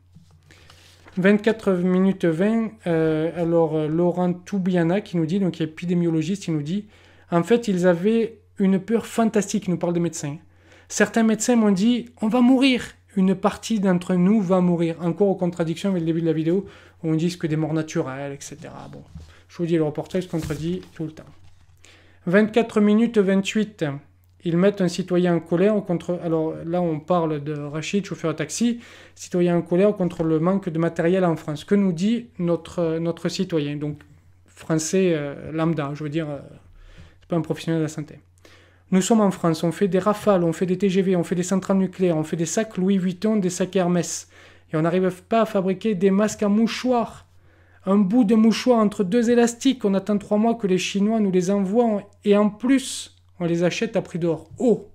24 minutes 20, euh, alors euh, Laurent Toubiana qui nous dit, donc épidémiologiste, il nous dit, en fait, ils avaient une peur fantastique, il nous parle de médecins. Certains médecins m'ont dit, on va mourir, une partie d'entre nous va mourir. Encore aux contradictions avec le début de la vidéo, où on dit que des morts naturelles, etc. Bon, je vous dis, le reportage se contredit tout le temps. 24 minutes 28. Ils mettent un citoyen en colère contre. Alors là, on parle de Rachid, chauffeur de taxi, citoyen en colère contre le manque de matériel en France. Que nous dit notre, notre citoyen, donc français euh, lambda, je veux dire, euh, c'est pas un professionnel de la santé. Nous sommes en France, on fait des rafales, on fait des TGV, on fait des centrales nucléaires, on fait des sacs Louis Vuitton, des sacs Hermès. Et on n'arrive pas à fabriquer des masques à mouchoir, un bout de mouchoir entre deux élastiques. On attend trois mois que les Chinois nous les envoient. Et en plus, on les achète à prix d'or. Oh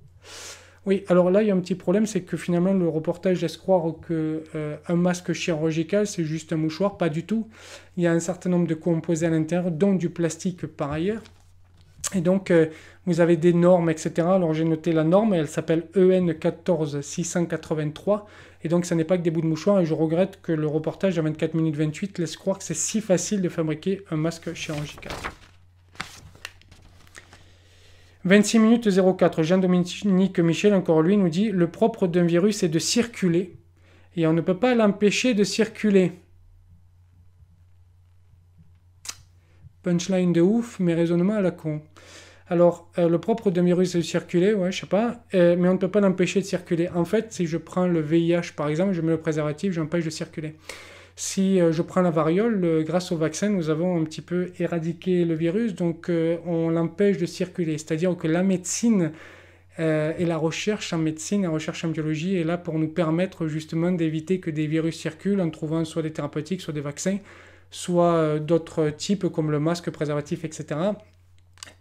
Oui, alors là, il y a un petit problème, c'est que finalement, le reportage laisse croire que euh, un masque chirurgical, c'est juste un mouchoir. Pas du tout. Il y a un certain nombre de composés à l'intérieur, dont du plastique par ailleurs. Et donc, euh, vous avez des normes, etc. Alors, j'ai noté la norme, elle s'appelle e EN 14683. Et donc, ça n'est pas que des bouts de mouchoir. Et je regrette que le reportage à 24 minutes 28 laisse croire que c'est si facile de fabriquer un masque chirurgical. 26 minutes 04, Jean-Dominique Michel, encore lui, nous dit Le propre d'un virus est de circuler et on ne peut pas l'empêcher de circuler. Punchline de ouf, mais raisonnement à la con. Alors, euh, le propre d'un virus est de circuler, ouais, je sais pas, euh, mais on ne peut pas l'empêcher de circuler. En fait, si je prends le VIH par exemple, je mets le préservatif, j'empêche de circuler. Si euh, je prends la variole, euh, grâce au vaccin, nous avons un petit peu éradiqué le virus, donc euh, on l'empêche de circuler. C'est-à-dire que la médecine et la recherche en médecine, la recherche en biologie est là pour nous permettre justement d'éviter que des virus circulent en trouvant soit des thérapeutiques, soit des vaccins, soit d'autres types comme le masque préservatif, etc.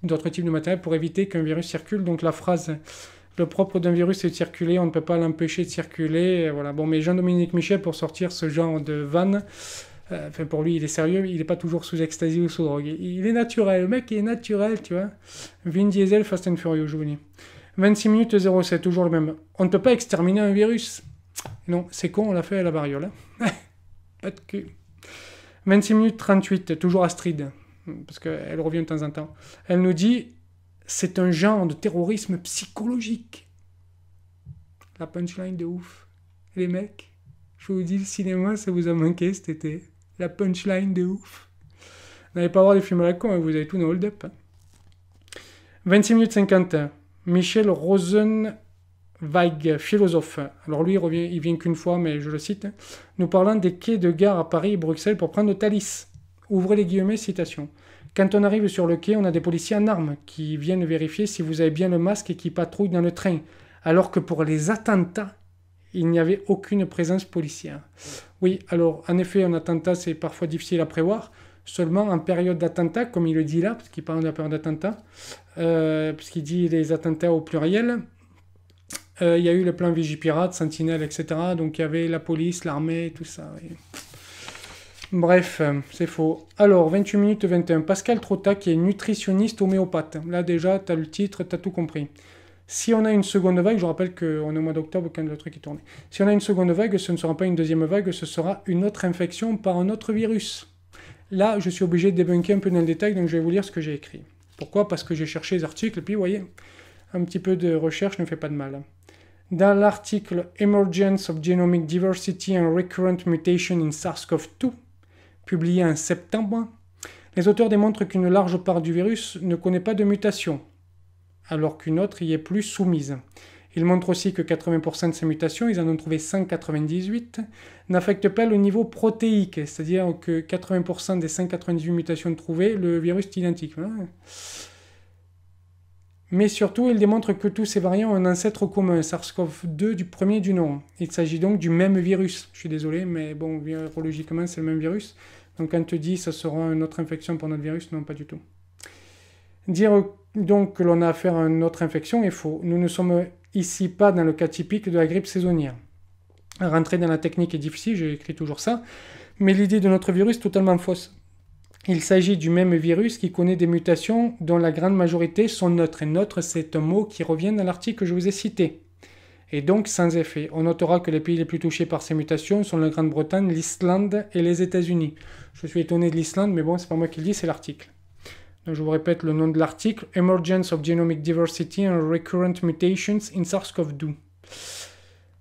D'autres types de matériel pour éviter qu'un virus circule. Donc la phrase le propre d'un virus, c'est de circuler, on ne peut pas l'empêcher de circuler. Voilà. Bon, mais Jean-Dominique Michel, pour sortir ce genre de vanne, euh, enfin, pour lui, il est sérieux, il n'est pas toujours sous ecstasy ou sous drogue. Il est naturel, le mec, est naturel, tu vois. Vin Diesel, Fast and Furious, je vous dis. 26 minutes 07, toujours le même. On ne peut pas exterminer un virus. Non, c'est con, on l'a fait à la variole. Hein. pas de cul. 26 minutes 38, toujours Astrid, parce qu'elle revient de temps en temps. Elle nous dit c'est un genre de terrorisme psychologique. La punchline de ouf. Les mecs, je vous dis, le cinéma, ça vous a manqué cet été. La punchline de ouf. Vous N'allez pas voir des films à la con, hein, vous avez tout dans Hold Up. 26 minutes 51. Michel Rosenweig, philosophe. Alors lui, il, revient, il vient qu'une fois, mais je le cite. Hein. Nous parlons des quais de gare à Paris et Bruxelles pour prendre Thalys. Ouvrez les guillemets, citation. Quand on arrive sur le quai, on a des policiers en armes qui viennent vérifier si vous avez bien le masque et qui patrouillent dans le train. Alors que pour les attentats, il n'y avait aucune présence policière. Oui, alors en effet, un attentat, c'est parfois difficile à prévoir. Seulement en période d'attentat, comme il le dit là, parce qu'il parle de la période d'attentat, euh, parce qu'il dit les attentats au pluriel, euh, il y a eu le plan Vigipirate, Sentinelle, etc. Donc il y avait la police, l'armée, tout ça. oui. Bref, euh, c'est faux. Alors, 28 minutes 21. Pascal Trotta, qui est nutritionniste homéopathe. Là, déjà, tu as le titre, tu as tout compris. Si on a une seconde vague, je rappelle qu'on est au mois d'octobre quand le truc est tourné. Si on a une seconde vague, ce ne sera pas une deuxième vague, ce sera une autre infection par un autre virus. Là, je suis obligé de débunker un peu dans le détail, donc je vais vous lire ce que j'ai écrit. Pourquoi Parce que j'ai cherché les articles, puis vous voyez, un petit peu de recherche ne fait pas de mal. Dans l'article Emergence of Genomic Diversity and Recurrent Mutation in SARS-CoV-2, publié en septembre, les auteurs démontrent qu'une large part du virus ne connaît pas de mutation, alors qu'une autre y est plus soumise. Ils montrent aussi que 80% de ces mutations, ils en ont trouvé 198, n'affectent pas le niveau protéique, c'est-à-dire que 80% des 198 mutations trouvées, le virus est identique. Hein. Mais surtout, ils démontrent que tous ces variants ont un ancêtre commun, SARS-CoV-2 du premier du nom. Il s'agit donc du même virus. Je suis désolé, mais bon, virologiquement, c'est le même virus. Donc quand tu dis ça sera une autre infection pour notre virus, non, pas du tout. Dire euh, donc que l'on a affaire à une autre infection est faux. Nous ne sommes ici pas dans le cas typique de la grippe saisonnière. Rentrer dans la technique est difficile, j'ai écrit toujours ça, mais l'idée de notre virus est totalement fausse. Il s'agit du même virus qui connaît des mutations dont la grande majorité sont neutres. Et neutre, c'est un mot qui revient dans l'article que je vous ai cité. Et donc sans effet. On notera que les pays les plus touchés par ces mutations sont la Grande-Bretagne, l'Islande et les États-Unis. Je suis étonné de l'Islande, mais bon, c'est pas moi qui le dis, c'est l'article. Donc je vous répète le nom de l'article Emergence of Genomic Diversity and Recurrent Mutations in SARS-CoV-2.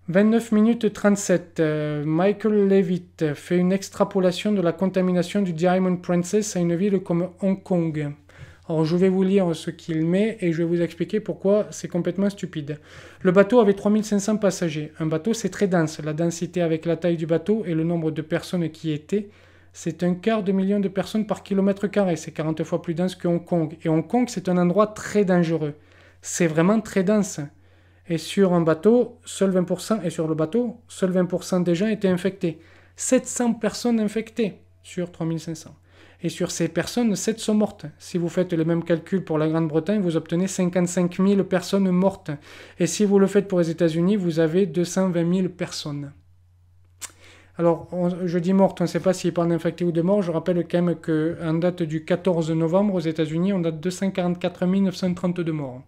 29 minutes 37. Euh, Michael Levitt fait une extrapolation de la contamination du Diamond Princess à une ville comme Hong Kong. Alors je vais vous lire ce qu'il met et je vais vous expliquer pourquoi c'est complètement stupide. Le bateau avait 3500 passagers. Un bateau c'est très dense. La densité avec la taille du bateau et le nombre de personnes qui étaient c'est un quart de million de personnes par kilomètre carré. C'est 40 fois plus dense que Hong Kong. Et Hong Kong, c'est un endroit très dangereux. C'est vraiment très dense. Et sur un bateau, seul 20%, et sur le bateau, seul 20% des gens étaient infectés. 700 personnes infectées sur 3500. Et sur ces personnes, 7 sont mortes. Si vous faites les mêmes calculs pour la Grande-Bretagne, vous obtenez 55 000 personnes mortes. Et si vous le faites pour les États-Unis, vous avez 220 000 personnes. Alors, je dis morte, on ne sait pas s'il parle d'infectés ou de morts. Je rappelle quand même qu'en date du 14 novembre aux États-Unis, on a 244 932 morts.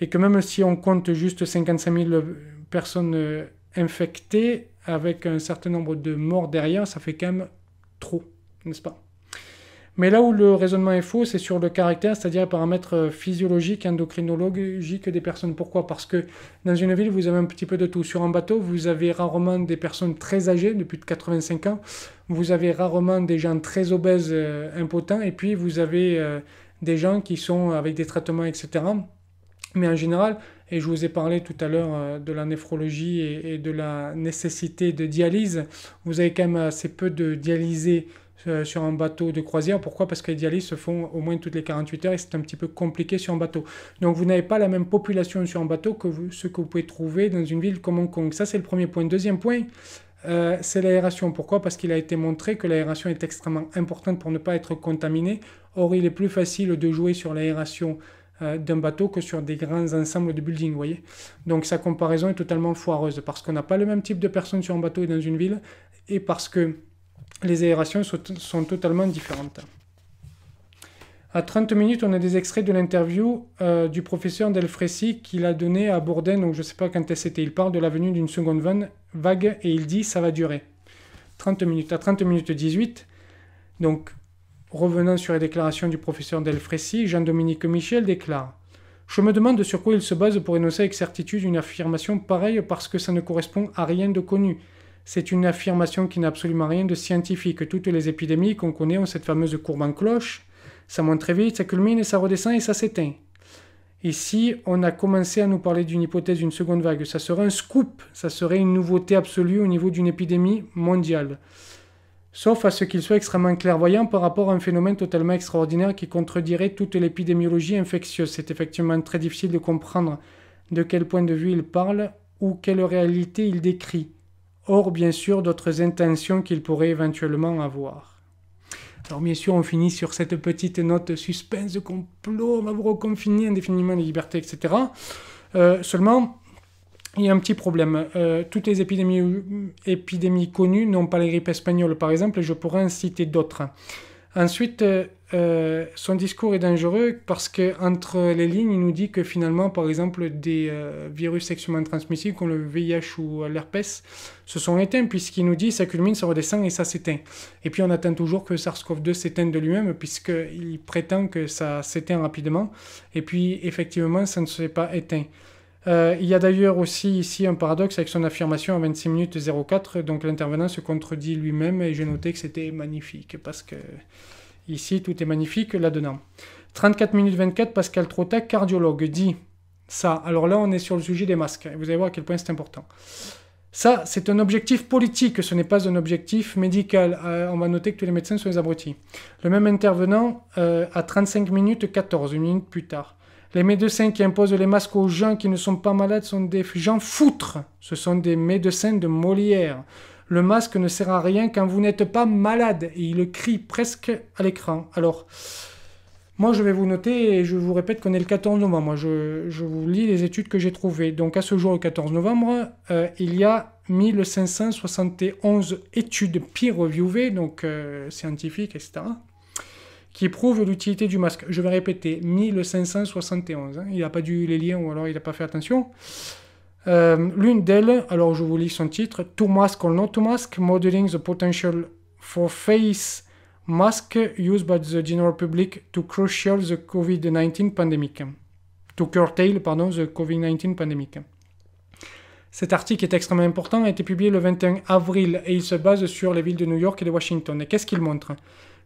Et que même si on compte juste 55 000 personnes euh, infectées, avec un certain nombre de morts derrière, ça fait quand même trop, n'est-ce pas mais là où le raisonnement est faux, c'est sur le caractère, c'est-à-dire les paramètres euh, physiologiques, endocrinologiques des personnes. Pourquoi Parce que dans une ville, vous avez un petit peu de tout. Sur un bateau, vous avez rarement des personnes très âgées, depuis de 85 ans. Vous avez rarement des gens très obèses, euh, impotents. Et puis, vous avez euh, des gens qui sont avec des traitements, etc. Mais en général, et je vous ai parlé tout à l'heure de la néphrologie et, de la nécessité de dialyse, vous avez quand même assez peu de dialysés euh, sur un bateau de croisière. Pourquoi Parce que les dialyses se font au moins toutes les 48 heures et c'est un petit peu compliqué sur un bateau. Donc vous n'avez pas la même population sur un bateau que ce que vous pouvez trouver dans une ville comme Hong Kong. Ça, c'est le premier point. Deuxième point, euh, c'est l'aération. Pourquoi Parce qu'il a été montré que l'aération est extrêmement importante pour ne pas être contaminé. Or, il est plus facile de jouer sur l'aération euh, d'un bateau que sur des grands ensembles de buildings, voyez. Donc sa comparaison est totalement foireuse parce qu'on n'a pas le même type de personnes sur un bateau et dans une ville et parce que les aérations sont, totalement différentes. À 30 minutes, on a des extraits de l'interview euh, du professeur Delfrécy qu'il a donné à Bourdain, donc je ne sais pas quand c'était. Il parle de la d'une seconde vague et il dit ça va durer. 30 minutes. À 30 minutes 18, donc revenant sur les déclarations du professeur Delfrécy, Jean-Dominique Michel déclare Je me demande sur quoi il se base pour énoncer avec certitude une affirmation pareille parce que ça ne correspond à rien de connu. C'est une affirmation qui n'a absolument rien de scientifique. Toutes les épidémies qu'on connaît ont cette fameuse courbe en cloche. Ça monte très vite, ça culmine et ça redescend et ça s'éteint. Ici, on a commencé à nous parler d'une hypothèse d'une seconde vague. Ça serait un scoop, ça serait une nouveauté absolue au niveau d'une épidémie mondiale. Sauf à ce qu'il soit extrêmement clairvoyant par rapport à un phénomène totalement extraordinaire qui contredirait toute l'épidémiologie infectieuse. C'est effectivement très difficile de comprendre de quel point de vue il parle ou quelle réalité il décrit. Or, bien sûr d'autres intentions qu'il pourrait éventuellement avoir. Alors bien sûr, on finit sur cette petite note suspense, complot, on va vous reconfiner indéfiniment les libertés, etc. Euh, seulement, il y a un petit problème. Euh, toutes les épidémies, connues n'ont pas les grippes espagnoles, par exemple, et je pourrais en citer d'autres. Ensuite, euh, euh, son discours est dangereux parce que entre les lignes, il nous dit que finalement, par exemple, des euh, virus sexuellement transmissibles comme le VIH ou l'herpès se sont éteints, puisqu'il nous dit ça culmine, ça redescend et ça s'éteint. Et puis on attend toujours que SARS-CoV-2 s'éteigne de lui-même, puisqu'il prétend que ça s'éteint rapidement. Et puis effectivement, ça ne s'est pas éteint. Euh, il y a d'ailleurs aussi ici un paradoxe avec son affirmation à 26 minutes 04, donc l'intervenant se contredit lui-même et j'ai noté que c'était magnifique parce que ici tout est magnifique là-dedans. 34 minutes 24, Pascal Trotta, cardiologue, dit ça. Alors là, on est sur le sujet des masques. Vous allez voir à quel point c'est important. Ça, c'est un objectif politique, ce n'est pas un objectif médical. Euh, on va noter que tous les médecins sont des abrutis. Le même intervenant euh, à 35 minutes 14, une plus tard. Les médecins qui imposent les masques aux gens qui ne sont pas malades sont des gens foutres. Ce sont des médecins de Molière. Le masque ne sert à rien quand vous n'êtes pas malade. Et il le crie presque à l'écran. Alors, moi, je vais vous noter, et je vous répète qu'on est le 14 novembre. Moi, je, vous lis les études que j'ai trouvées. Donc, à ce jour, le 14 novembre, euh, il y a 1571 études peer reviewées, donc euh, scientifiques, etc., qui prouvent l'utilité du masque. Je vais répéter, 1571. Hein. Il n'a pas dû les lire ou alors il n'a pas fait attention. Euh, l'une d'elles, alors je vous lis son titre, To Mask or Not to Mask, Modeling the Potential for Face mask used by the general public to curtail the COVID-19 pandemic. To curtail, pardon, the COVID-19 pandemic. Cet article est extrêmement important, a été publié le 21 avril et il se base sur les villes de New York et de Washington. Et qu'est-ce qu'il montre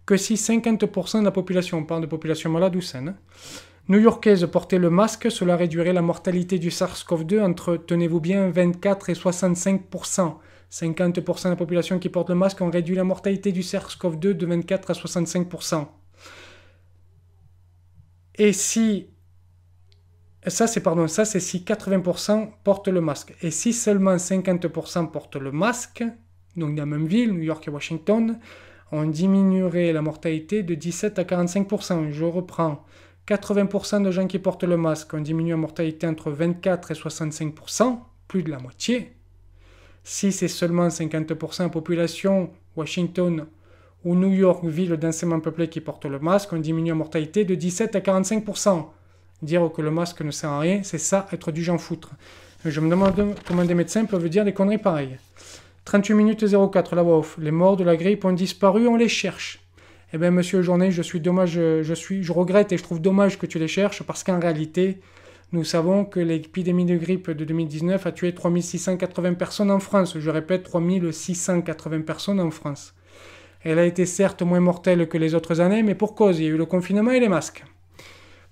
Que si 50% de la population, on parle de population malade ou saine, new-yorkaise portait le masque, cela réduirait la mortalité du SARS-CoV-2 entre, tenez-vous bien, 24 et 65%. 50% de la population qui porte le masque ont réduit la mortalité du SARS-CoV-2 de 24 à 65%. Et si ça c'est pardon, ça c'est si 80% portent le masque. Et si seulement 50% portent le masque, donc dans la même ville, New York et Washington, on diminuerait la mortalité de 17 à 45%. Je reprends. 80% de gens qui portent le masque ont diminué la mortalité entre 24 et 65%, plus de la moitié. Si c'est seulement 50% population, Washington ou New York, ville densément peuplée qui porte le masque, on diminue la mortalité de 17 à 45%. Dire que le masque ne sert à rien, c'est ça, être du gens foutre. Je me demande comment des médecins peuvent dire des conneries pareilles. 38 minutes 04, la voix off. Les morts de la grippe ont disparu, on les cherche. Eh bien, monsieur journée je suis dommage, je suis, je regrette et je trouve dommage que tu les cherches parce qu'en réalité, nous savons que l'épidémie de grippe de 2019 a tué 3680 personnes en France. Je répète, 3680 personnes en France. Elle a été certes moins mortelle que les autres années, mais pour cause, il y a eu le confinement et les masques.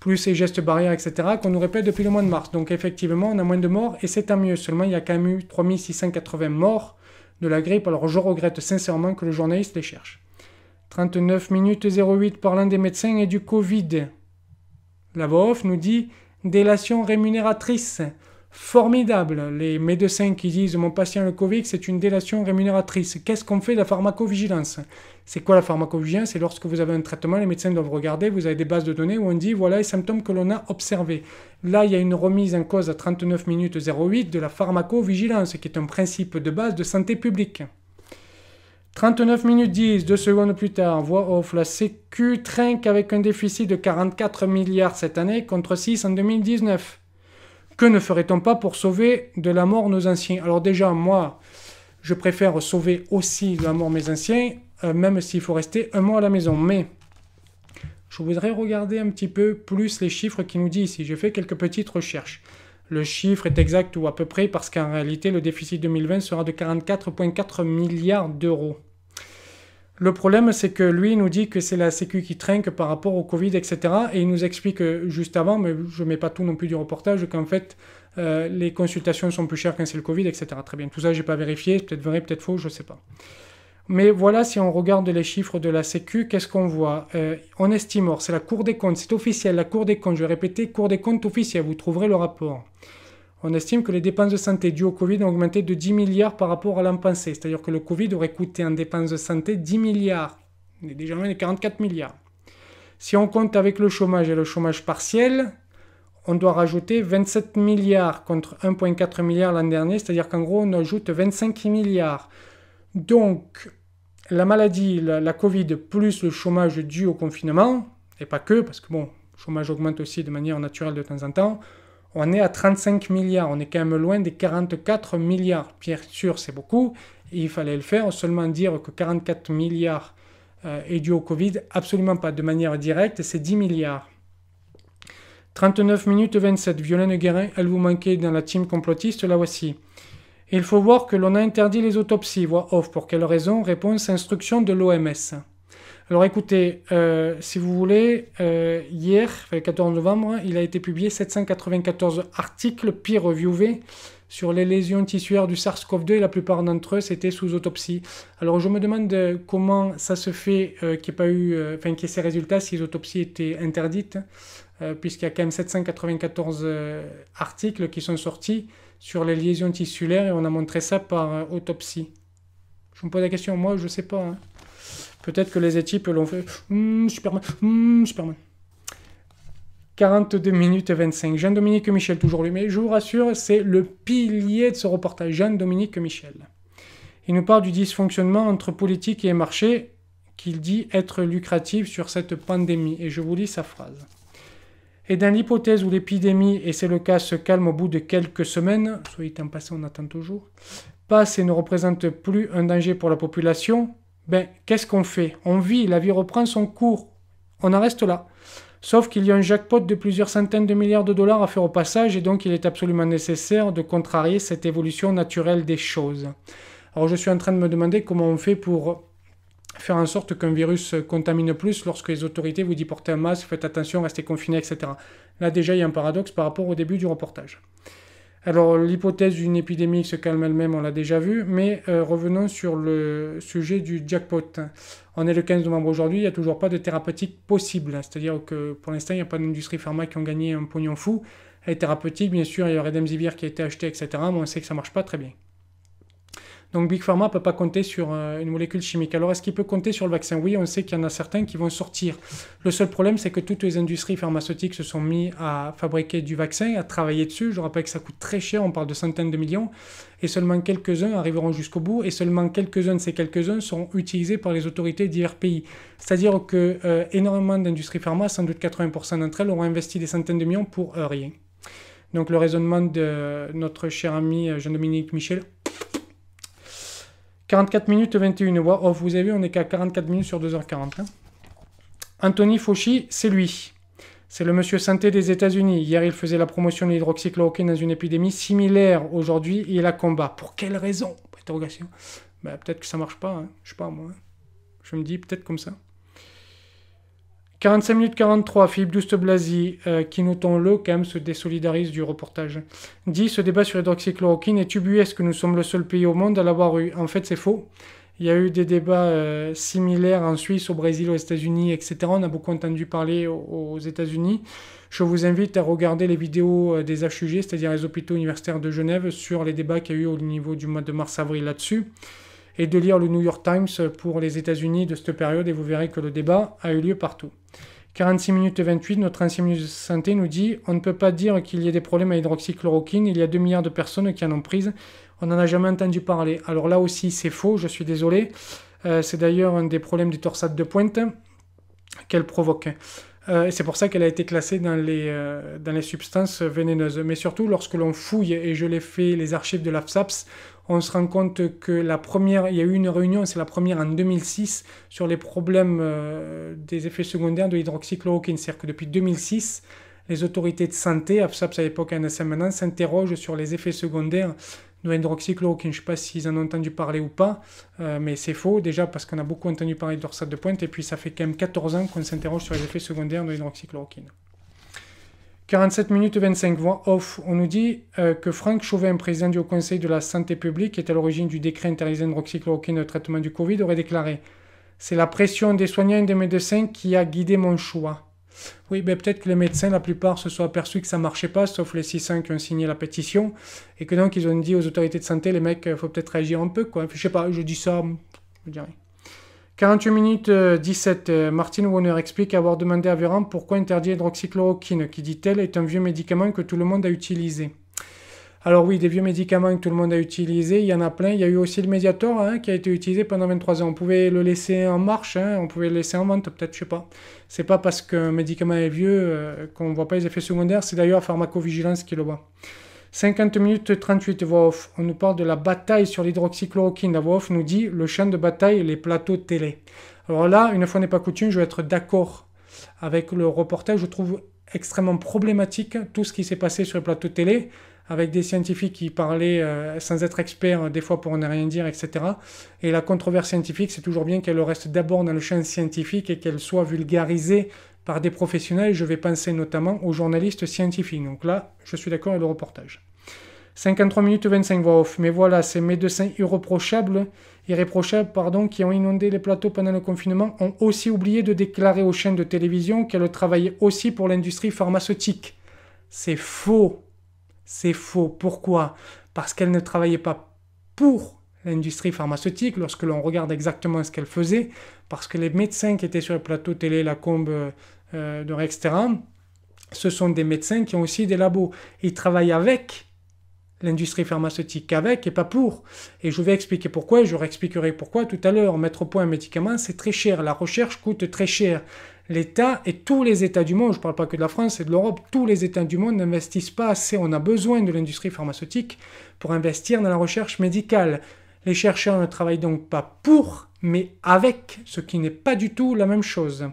Plus ces gestes barrières, etc., qu'on nous répète depuis le mois de mars. Donc effectivement, on a moins de morts et c'est tant mieux. Seulement, il y a quand même eu 3680 morts de la grippe. Alors je regrette sincèrement que le journaliste les cherche. 39 minutes 08 parlant des médecins et du Covid. La voix nous dit Délation rémunératrice. Formidable. Les médecins qui disent mon patient le Covid, c'est une délation rémunératrice. Qu'est-ce qu'on fait de la pharmacovigilance C'est quoi la pharmacovigilance C'est lorsque vous avez un traitement, les médecins doivent regarder, vous avez des bases de données où on dit voilà les symptômes que l'on a observés. Là, il y a une remise en cause à 39 minutes 08 de la pharmacovigilance, qui est un principe de base de santé publique. 39 minutes 10, 2 secondes plus tard, voix off, la Sécu trinque avec un déficit de 44 milliards cette année contre 6 en 2019. Que ne ferait-on pas pour sauver de la mort nos anciens Alors déjà, moi, je préfère sauver aussi de la mort mes anciens, euh, même s'il faut rester un mois à la maison. Mais je voudrais regarder un petit peu plus les chiffres qui nous disent. si J'ai fait quelques petites recherches. Le chiffre est exact ou à peu près parce qu'en réalité, le déficit 2020 sera de 44,4 milliards d'euros. Le problème, c'est que lui, nous dit que c'est la Sécu qui trinque par rapport au Covid, etc. Et il nous explique euh, juste avant, mais je ne mets pas tout non plus du reportage, qu'en fait, euh, les consultations sont plus chères quand c'est le Covid, etc. Très bien. Tout ça, je n'ai pas vérifié. Peut-être vrai, peut-être faux, je ne sais pas. Mais voilà, si on regarde les chiffres de la Sécu, qu'est-ce qu'on voit euh, On estime, c'est la Cour des comptes, c'est officiel, la Cour des comptes, je vais répéter, Cour des comptes officielle, vous trouverez le rapport on estime que les dépenses de santé dues au Covid ont augmenté de 10 milliards par rapport à l'an passé. C'est-à-dire que le Covid aurait coûté en dépenses de santé 10 milliards. On est déjà loin de 44 milliards. Si on compte avec le chômage et le chômage partiel, on doit rajouter 27 milliards contre 1,4 milliard l'an dernier, c'est-à-dire qu'en gros, on ajoute 25 milliards. Donc, la maladie, la, Covid, plus le chômage dû au confinement, et pas que, parce que bon, le chômage augmente aussi de manière naturelle de temps en temps, on est à 35 milliards. On est quand même loin des 44 milliards. Bien sûr, c'est beaucoup. il fallait le faire. Seulement dire que 44 milliards euh, est dû au Covid, absolument pas. De manière directe, c'est 10 milliards. 39 minutes 27. Violaine Guérin, elle vous manquait dans la team complotiste, la voici. Il faut voir que l'on a interdit les autopsies. Voix off. Pour quelle raison Réponse instruction de l'OMS. Alors écoutez, euh, si vous voulez, euh, hier, le 14 novembre, hein, il a été publié 794 articles peer reviewés sur les lésions tissuaires du SARS-CoV-2 et la plupart d'entre eux c'était sous autopsie. Alors je me demande euh, comment ça se fait qu'il n'y ait pas eu, enfin qu'il y ces résultats si les autopsies étaient interdites, puisqu'il y a quand même 794 articles qui sont sortis sur les lésions tissulaires et on a montré ça par autopsie. Je me pose la question, moi je sais pas. Hein. Peut-être que les équipes l'ont fait. Hmm, Superman, 42 hmm, minutes et 25. jean dominique Michel, toujours lui, mais je vous rassure, c'est le pilier de ce reportage. jean dominique Michel. Il nous parle du dysfonctionnement entre politique et marché qu'il dit être lucratif sur cette pandémie. Et je vous lis sa phrase. Et dans l'hypothèse où l'épidémie, et c'est le cas, se calme au bout de quelques semaines, soit en passé, on attend toujours, passe et ne représente plus un danger pour la population, ben, qu'est-ce qu'on fait On vit, la vie reprend son cours, on en reste là. Sauf qu'il y a un jackpot de plusieurs centaines de milliards de dollars à faire au passage, et donc il est absolument nécessaire de contrarier cette évolution naturelle des choses. Alors je suis en train de me demander comment on fait pour faire en sorte qu'un virus contamine plus lorsque les autorités vous disent portez un masque, faites attention, restez confinés, etc. Là déjà il y a un paradoxe par rapport au début du reportage. Alors l'hypothèse d'une épidémie qui se calme elle-même, on l'a déjà vu, mais euh, revenons sur le sujet du jackpot. On est le 15 novembre aujourd'hui, il n'y a toujours pas de thérapeutique possible, c'est-à-dire que pour l'instant, il n'y a pas d'industrie pharma qui ont gagné un pognon fou. Et thérapeutique, bien sûr, il y aurait Redemzivir qui a été acheté, etc., mais on sait que ça ne marche pas très bien. Donc Big Pharma ne peut pas compter sur euh, une molécule chimique. Alors est-ce qu'il peut compter sur le vaccin Oui, on sait qu'il y en a certains qui vont sortir. Le seul problème, c'est que toutes les industries pharmaceutiques se sont mis à fabriquer du vaccin, à travailler dessus. Je rappelle que ça coûte très cher, on parle de centaines de millions, et seulement quelques-uns arriveront jusqu'au bout, et seulement quelques-uns de ces quelques-uns seront utilisés par les autorités divers pays. C'est-à-dire que euh, énormément d'industries pharma, sans doute 80% d'entre elles, auront investi des centaines de millions pour euh, rien. Donc le raisonnement de notre cher ami Jean-Dominique Michel 44 minutes 21 voix. Oh, vous avez vu, on est qu'à 44 minutes sur 2h40. Hein. Anthony Fauci, c'est lui. C'est le monsieur santé des États-Unis. Hier, il faisait la promotion de l'hydroxychloroquine dans une épidémie similaire. Aujourd'hui, il la combat. Pour quelle raison Interrogation. Ben, peut-être que ça marche pas. Je hein. Je sais pas, moi. Hein. Je me dis peut-être comme ça. 45 minutes 43, Philippe Douste Blasi, euh, qui notons-le, quand même, se désolidarise du reportage. Dit ce débat sur l'hydroxychloroquine est Est-ce que nous sommes le seul pays au monde à l'avoir eu. En fait, c'est faux. Il y a eu des débats euh, similaires en Suisse, au Brésil, aux États-Unis, etc. On a beaucoup entendu parler aux États-Unis. Je vous invite à regarder les vidéos euh, des HUG, c'est-à-dire les hôpitaux universitaires de Genève, sur les débats qu'il y a eu au niveau du mois de mars-avril là-dessus et de lire le New York Times pour les États-Unis de cette période et vous verrez que le débat a eu lieu partout. 46 minutes 28, notre ancien ministre de Santé nous dit On ne peut pas dire qu'il y ait des problèmes à hydroxychloroquine, il y a 2 milliards de personnes qui en ont prise, on n'en a jamais entendu parler. Alors là aussi, c'est faux, je suis désolé. Euh, c'est d'ailleurs un des problèmes des torsades de pointe qu'elle provoque. Euh, et c'est pour ça qu'elle a été classée dans les, euh, dans les substances vénéneuses. Mais surtout, lorsque l'on fouille, et je l'ai fait, les archives de l'AFSAPS, on se rend compte que la première, il y a eu une réunion, c'est la première en 2006, sur les problèmes euh, des effets secondaires de l'hydroxychloroquine. C'est-à-dire que depuis 2006, les autorités de santé, AFSAPS à l'époque, NSM maintenant, s'interrogent sur les effets secondaires de l'hydroxychloroquine. Je ne sais pas s'ils en ont entendu parler ou pas, euh, mais c'est faux déjà parce qu'on a beaucoup entendu parler de de pointe et puis ça fait quand même 14 ans qu'on s'interroge sur les effets secondaires de l'hydroxychloroquine. 47 minutes 25 voix off. On nous dit euh, que Franck Chauvin, président du Conseil de la Santé publique, qui est à l'origine du décret interdisant d'hydroxychloroquine au traitement du Covid, aurait déclaré C'est la pression des soignants et des médecins qui a guidé mon choix. Oui, ben peut-être que les médecins, la plupart, se sont aperçus que ça ne marchait pas, sauf les 600 qui ont signé la pétition, et que donc ils ont dit aux autorités de santé les mecs, il euh, faut peut-être réagir un peu, quoi. Je sais pas, je dis ça, je dirais. 48 minutes 17, euh, euh, Martin Warner explique avoir demandé à Véran pourquoi interdire l'hydroxychloroquine, qui dit-elle est un vieux médicament que tout le monde a utilisé. Alors oui, des vieux médicaments que tout le monde a utilisés, il y en a plein. Il y a eu aussi le Mediator hein, qui a été utilisé pendant 23 ans. On pouvait le laisser en marche, hein, on pouvait le laisser en vente, peut-être, je sais pas. C'est pas parce qu'un médicament est vieux euh, qu'on ne voit pas les effets secondaires. C'est d'ailleurs Pharmacovigilance qui le voit. 50 minutes 38 voix On nous parle de la bataille sur l'hydroxychloroquine. La voix nous dit le champ de bataille les plateaux télé. Alors là, une fois n'est pas coutume, je vais être d'accord avec le reportage. Je trouve extrêmement problématique tout ce qui s'est passé sur les plateaux télé avec des scientifiques qui parlaient euh, sans être experts, des fois pour ne rien dire, etc. Et la controverse scientifique, c'est toujours bien qu'elle reste d'abord dans le champ scientifique et qu'elle soit vulgarisée par des professionnels. Je vais penser notamment aux journalistes scientifiques. Donc là, je suis d'accord avec le reportage. 53 minutes 25 voix off. Mais voilà, ces médecins irréprochables, irréprochables pardon, qui ont inondé les plateaux pendant le confinement ont aussi oublié de déclarer aux chaînes de télévision qu'elles travaillaient aussi pour l'industrie pharmaceutique. C'est faux. C'est faux. Pourquoi Parce qu'elles ne travaillaient pas pour l'industrie pharmaceutique lorsque l'on regarde exactement ce qu'elles faisaient, parce que les médecins qui étaient sur le plateau télé La Combe euh, de ce sont des médecins qui ont aussi des labos. Ils travaillent avec l'industrie pharmaceutique avec et pas pour. Et je vais expliquer pourquoi et je réexpliquerai pourquoi tout à l'heure. Mettre au point un médicament, c'est très cher. La recherche coûte très cher. L'État et tous les États du monde, je ne parle pas que de la France et de l'Europe, tous les États du monde n'investissent pas assez. On a besoin de l'industrie pharmaceutique pour investir dans la recherche médicale. Les chercheurs ne travaillent donc pas pour, mais avec, ce qui n'est pas du tout la même chose.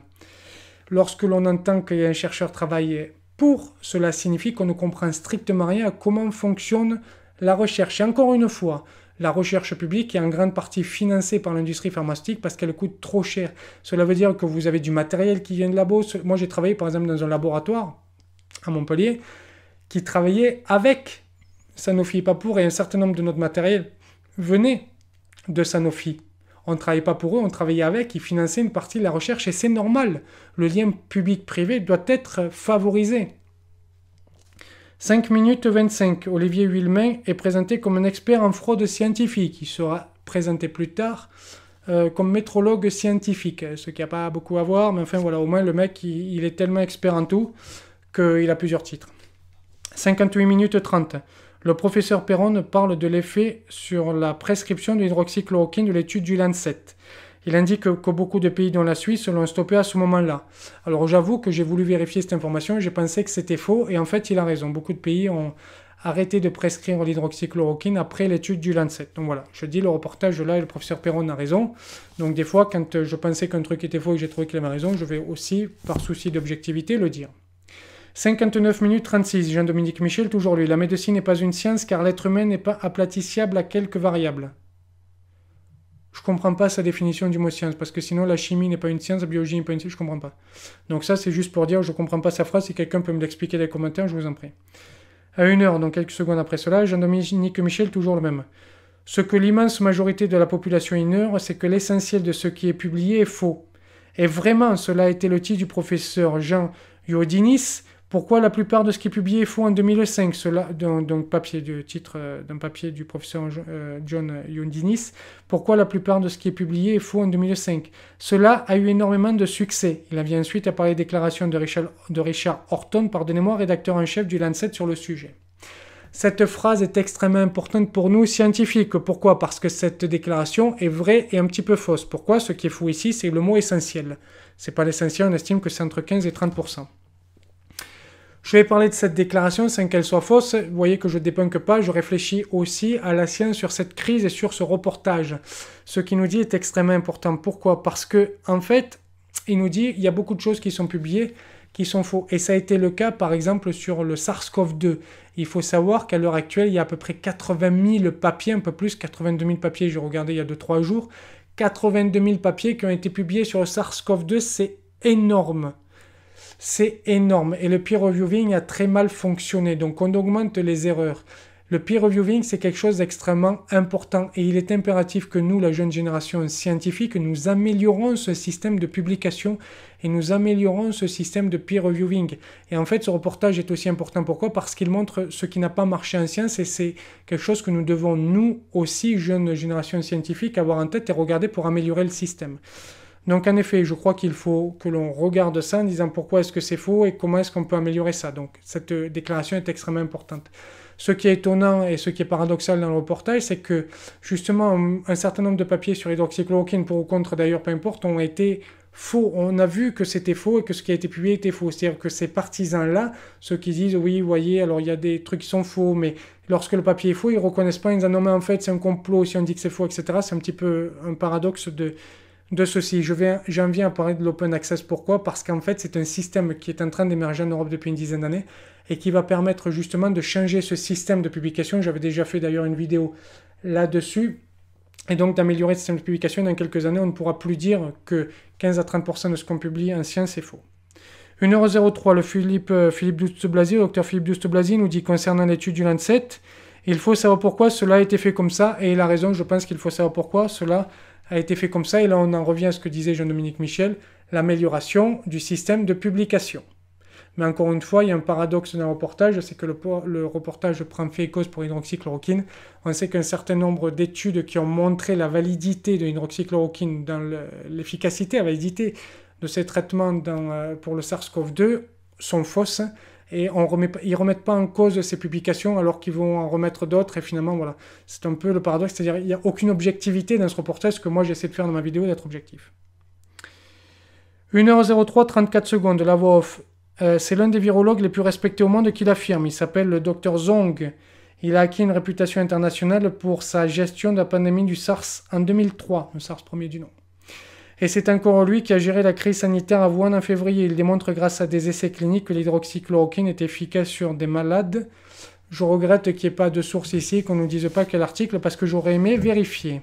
Lorsque l'on entend qu'un chercheur travaille pour cela signifie qu'on ne comprend strictement rien à comment fonctionne la recherche. Et encore une fois, la recherche publique est en grande partie financée par l'industrie pharmaceutique parce qu'elle coûte trop cher. Cela veut dire que vous avez du matériel qui vient de labo. Moi, j'ai travaillé par exemple dans un laboratoire à Montpellier qui travaillait avec Sanofi et pas et un certain nombre de notre matériel venait de Sanofi. On ne travaillait pas pour eux, on travaillait avec, ils finançaient une partie de la recherche et c'est normal. Le lien public-privé doit être favorisé. 5 minutes 25. Olivier Huillemin est présenté comme un expert en fraude scientifique. Il sera présenté plus tard euh, comme métrologue scientifique, ce qui n'a pas beaucoup à voir, mais enfin voilà, au moins le mec, il, est tellement expert en tout qu'il a plusieurs titres. 58 minutes 30. Le professeur Perron parle de l'effet sur la prescription de l'hydroxychloroquine de l'étude du Lancet. Il indique que beaucoup de pays, dont la Suisse, l'ont stoppé à ce moment-là. Alors j'avoue que j'ai voulu vérifier cette information, j'ai pensé que c'était faux, et en fait il a raison. Beaucoup de pays ont arrêté de prescrire l'hydroxychloroquine après l'étude du Lancet. Donc voilà, je dis le reportage là, et le professeur Perron a raison. Donc des fois, quand je pensais qu'un truc était faux et que j'ai trouvé qu'il avait raison, je vais aussi, par souci d'objectivité, le dire. 59 minutes 36, Jean-Dominique Michel, toujours lui. La médecine n'est pas une science car l'être humain n'est pas aplatissable à quelques variables. Je comprends pas sa définition du mot science parce que sinon la chimie n'est pas une science, la biologie n'est pas une science, je comprends pas. Donc ça c'est juste pour dire je comprends pas sa phrase. Si quelqu'un peut me l'expliquer dans les commentaires, je vous en prie. À une heure, donc quelques secondes après cela, Jean-Dominique Michel, toujours le même. Ce que l'immense majorité de la population ignore, c'est que l'essentiel de ce qui est publié est faux. Et vraiment, cela a été le titre du professeur Jean Yodinis. Pourquoi la plupart de ce qui est publié est faux en 2005 Cela, donc, papier de titre euh, d'un papier du professeur euh, John Pourquoi la plupart de ce qui est publié est en 2005 Cela a eu énormément de succès. Il en vient ensuite à parler des déclarations de Richard, de Richard Horton, pardonnez-moi, rédacteur en chef du Lancet sur le sujet. Cette phrase est extrêmement importante pour nous scientifiques. Pourquoi Parce que cette déclaration est vraie et un petit peu fausse. Pourquoi Ce qui est fou ici, c'est le mot essentiel. C'est pas l'essentiel, on estime que c'est entre 15 et 30 je vais parler de cette déclaration sans qu'elle soit fausse. Vous voyez que je ne pas, je réfléchis aussi à la sienne sur cette crise et sur ce reportage. Ce qui nous dit est extrêmement important. Pourquoi Parce que en fait, il nous dit il y a beaucoup de choses qui sont publiées qui sont faux. Et ça a été le cas, par exemple, sur le SARS-CoV-2. Il faut savoir qu'à l'heure actuelle, il y a à peu près 80 000 papiers, un peu plus, 82 000 papiers, j'ai regardé il y a 2-3 jours, 82 000 papiers qui ont été publiés sur le SARS-CoV-2, c'est énorme c'est énorme. Et le peer reviewing a très mal fonctionné. Donc on augmente les erreurs. Le peer reviewing, c'est quelque chose d'extrêmement important et il est impératif que nous, la jeune génération scientifique, nous améliorons ce système de publication et nous améliorons ce système de peer reviewing. Et en fait, ce reportage est aussi important. Pourquoi Parce qu'il montre ce qui n'a pas marché en science et c'est quelque chose que nous devons, nous aussi, jeune génération scientifique, avoir en tête et regarder pour améliorer le système. Donc en effet, je crois qu'il faut que l'on regarde ça en disant pourquoi est-ce que c'est faux et comment est-ce qu'on peut améliorer ça. Donc cette déclaration est extrêmement importante. Ce qui est étonnant et ce qui est paradoxal dans le reportage, c'est que justement un certain nombre de papiers sur l'hydroxychloroquine, pour ou contre d'ailleurs, peu importe, ont été faux. On a vu que c'était faux et que ce qui a été publié était faux. C'est-à-dire que ces partisans-là, ceux qui disent oui, vous voyez, alors il y a des trucs qui sont faux, mais lorsque le papier est faux, ils reconnaissent pas, ils disent non mais en fait c'est un complot, si on dit que c'est faux, etc. C'est un petit peu un paradoxe de de ceci. J'en viens, viens à parler de l'open access. Pourquoi Parce qu'en fait, c'est un système qui est en train d'émerger en Europe depuis une dizaine d'années et qui va permettre justement de changer ce système de publication. J'avais déjà fait d'ailleurs une vidéo là-dessus. Et donc d'améliorer le système de publication. Dans quelques années, on ne pourra plus dire que 15 à 30% de ce qu'on publie en science c'est faux. 1h03, le Philippe, euh, Philippe Douste-Blazy, docteur Philippe douste nous dit concernant l'étude du Lancet, il faut savoir pourquoi cela a été fait comme ça, et la raison, je pense qu'il faut savoir pourquoi cela a été fait comme ça, et là on en revient à ce que disait Jean-Dominique Michel, l'amélioration du système de publication. Mais encore une fois, il y a un paradoxe dans le reportage, c'est que le, reportage prend fait et cause pour l'hydroxychloroquine. On sait qu'un certain nombre d'études qui ont montré la validité de l'hydroxychloroquine dans l'efficacité, la validité de ces traitements euh, pour le SARS-CoV-2 sont fausses et ils remet, ils remettent pas en cause ces publications alors qu'ils vont en remettre d'autres. Et finalement, voilà, c'est un peu le paradoxe, c'est-à-dire qu'il n'y a aucune objectivité dans ce reportage, ce que moi j'essaie de faire dans ma vidéo, d'être objectif. 1h03, 34 secondes, la voix off. Euh, c'est l'un des virologues les plus respectés au monde qui l'affirme. Il s'appelle le docteur Zong. Il a acquis une réputation internationale pour sa gestion de la pandémie du SARS en 2003, le SARS premier du nom. Et c'est encore lui qui a géré la crise sanitaire à Wuhan en février. Il démontre grâce à des essais cliniques que l'hydroxychloroquine est efficace sur des malades. Je regrette qu'il n'y ait pas de source ici, qu'on ne nous dise pas quel article, parce que j'aurais aimé vérifier.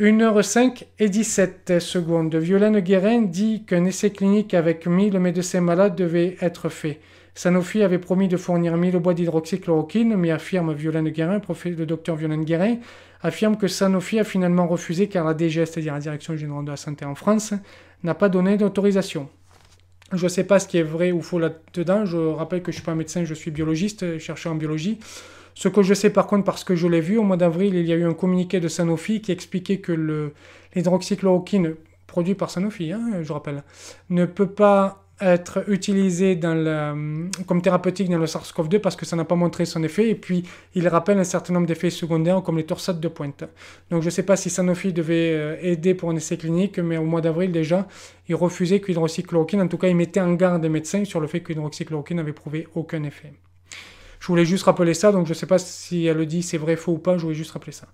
1h05 et 17 secondes. Violaine Guérin dit qu'un essai clinique avec 1000 médecins malades devait être fait. Sanofi avait promis de fournir 1000 bois d'hydroxychloroquine, mais affirme Violaine Guérin, le docteur Violaine Guérin, affirme que Sanofi a finalement refusé car la DGS, c'est-à-dire la Direction Générale de la Santé en France, n'a pas donné d'autorisation. Je ne sais pas ce qui est vrai ou faux là-dedans. Je rappelle que je ne suis pas médecin, je suis biologiste, chercheur en biologie. Ce que je sais par contre, parce que je l'ai vu, au mois d'avril, il y a eu un communiqué de Sanofi qui expliquait que l'hydroxychloroquine, produit par Sanofi, hein, je rappelle, ne peut pas être utilisé comme thérapeutique dans le SARS-CoV-2 parce que ça n'a pas montré son effet. Et puis, il rappelle un certain nombre d'effets secondaires comme les torsades de pointe. Donc, je ne sais pas si Sanofi devait euh, aider pour un essai clinique, mais au mois d'avril déjà, il refusait qu'une En tout cas, il mettait en garde les médecins sur le fait que n'avait prouvé aucun effet. Je voulais juste rappeler ça, donc je ne sais pas si elle le dit c'est vrai, faux ou pas, je voulais juste rappeler ça.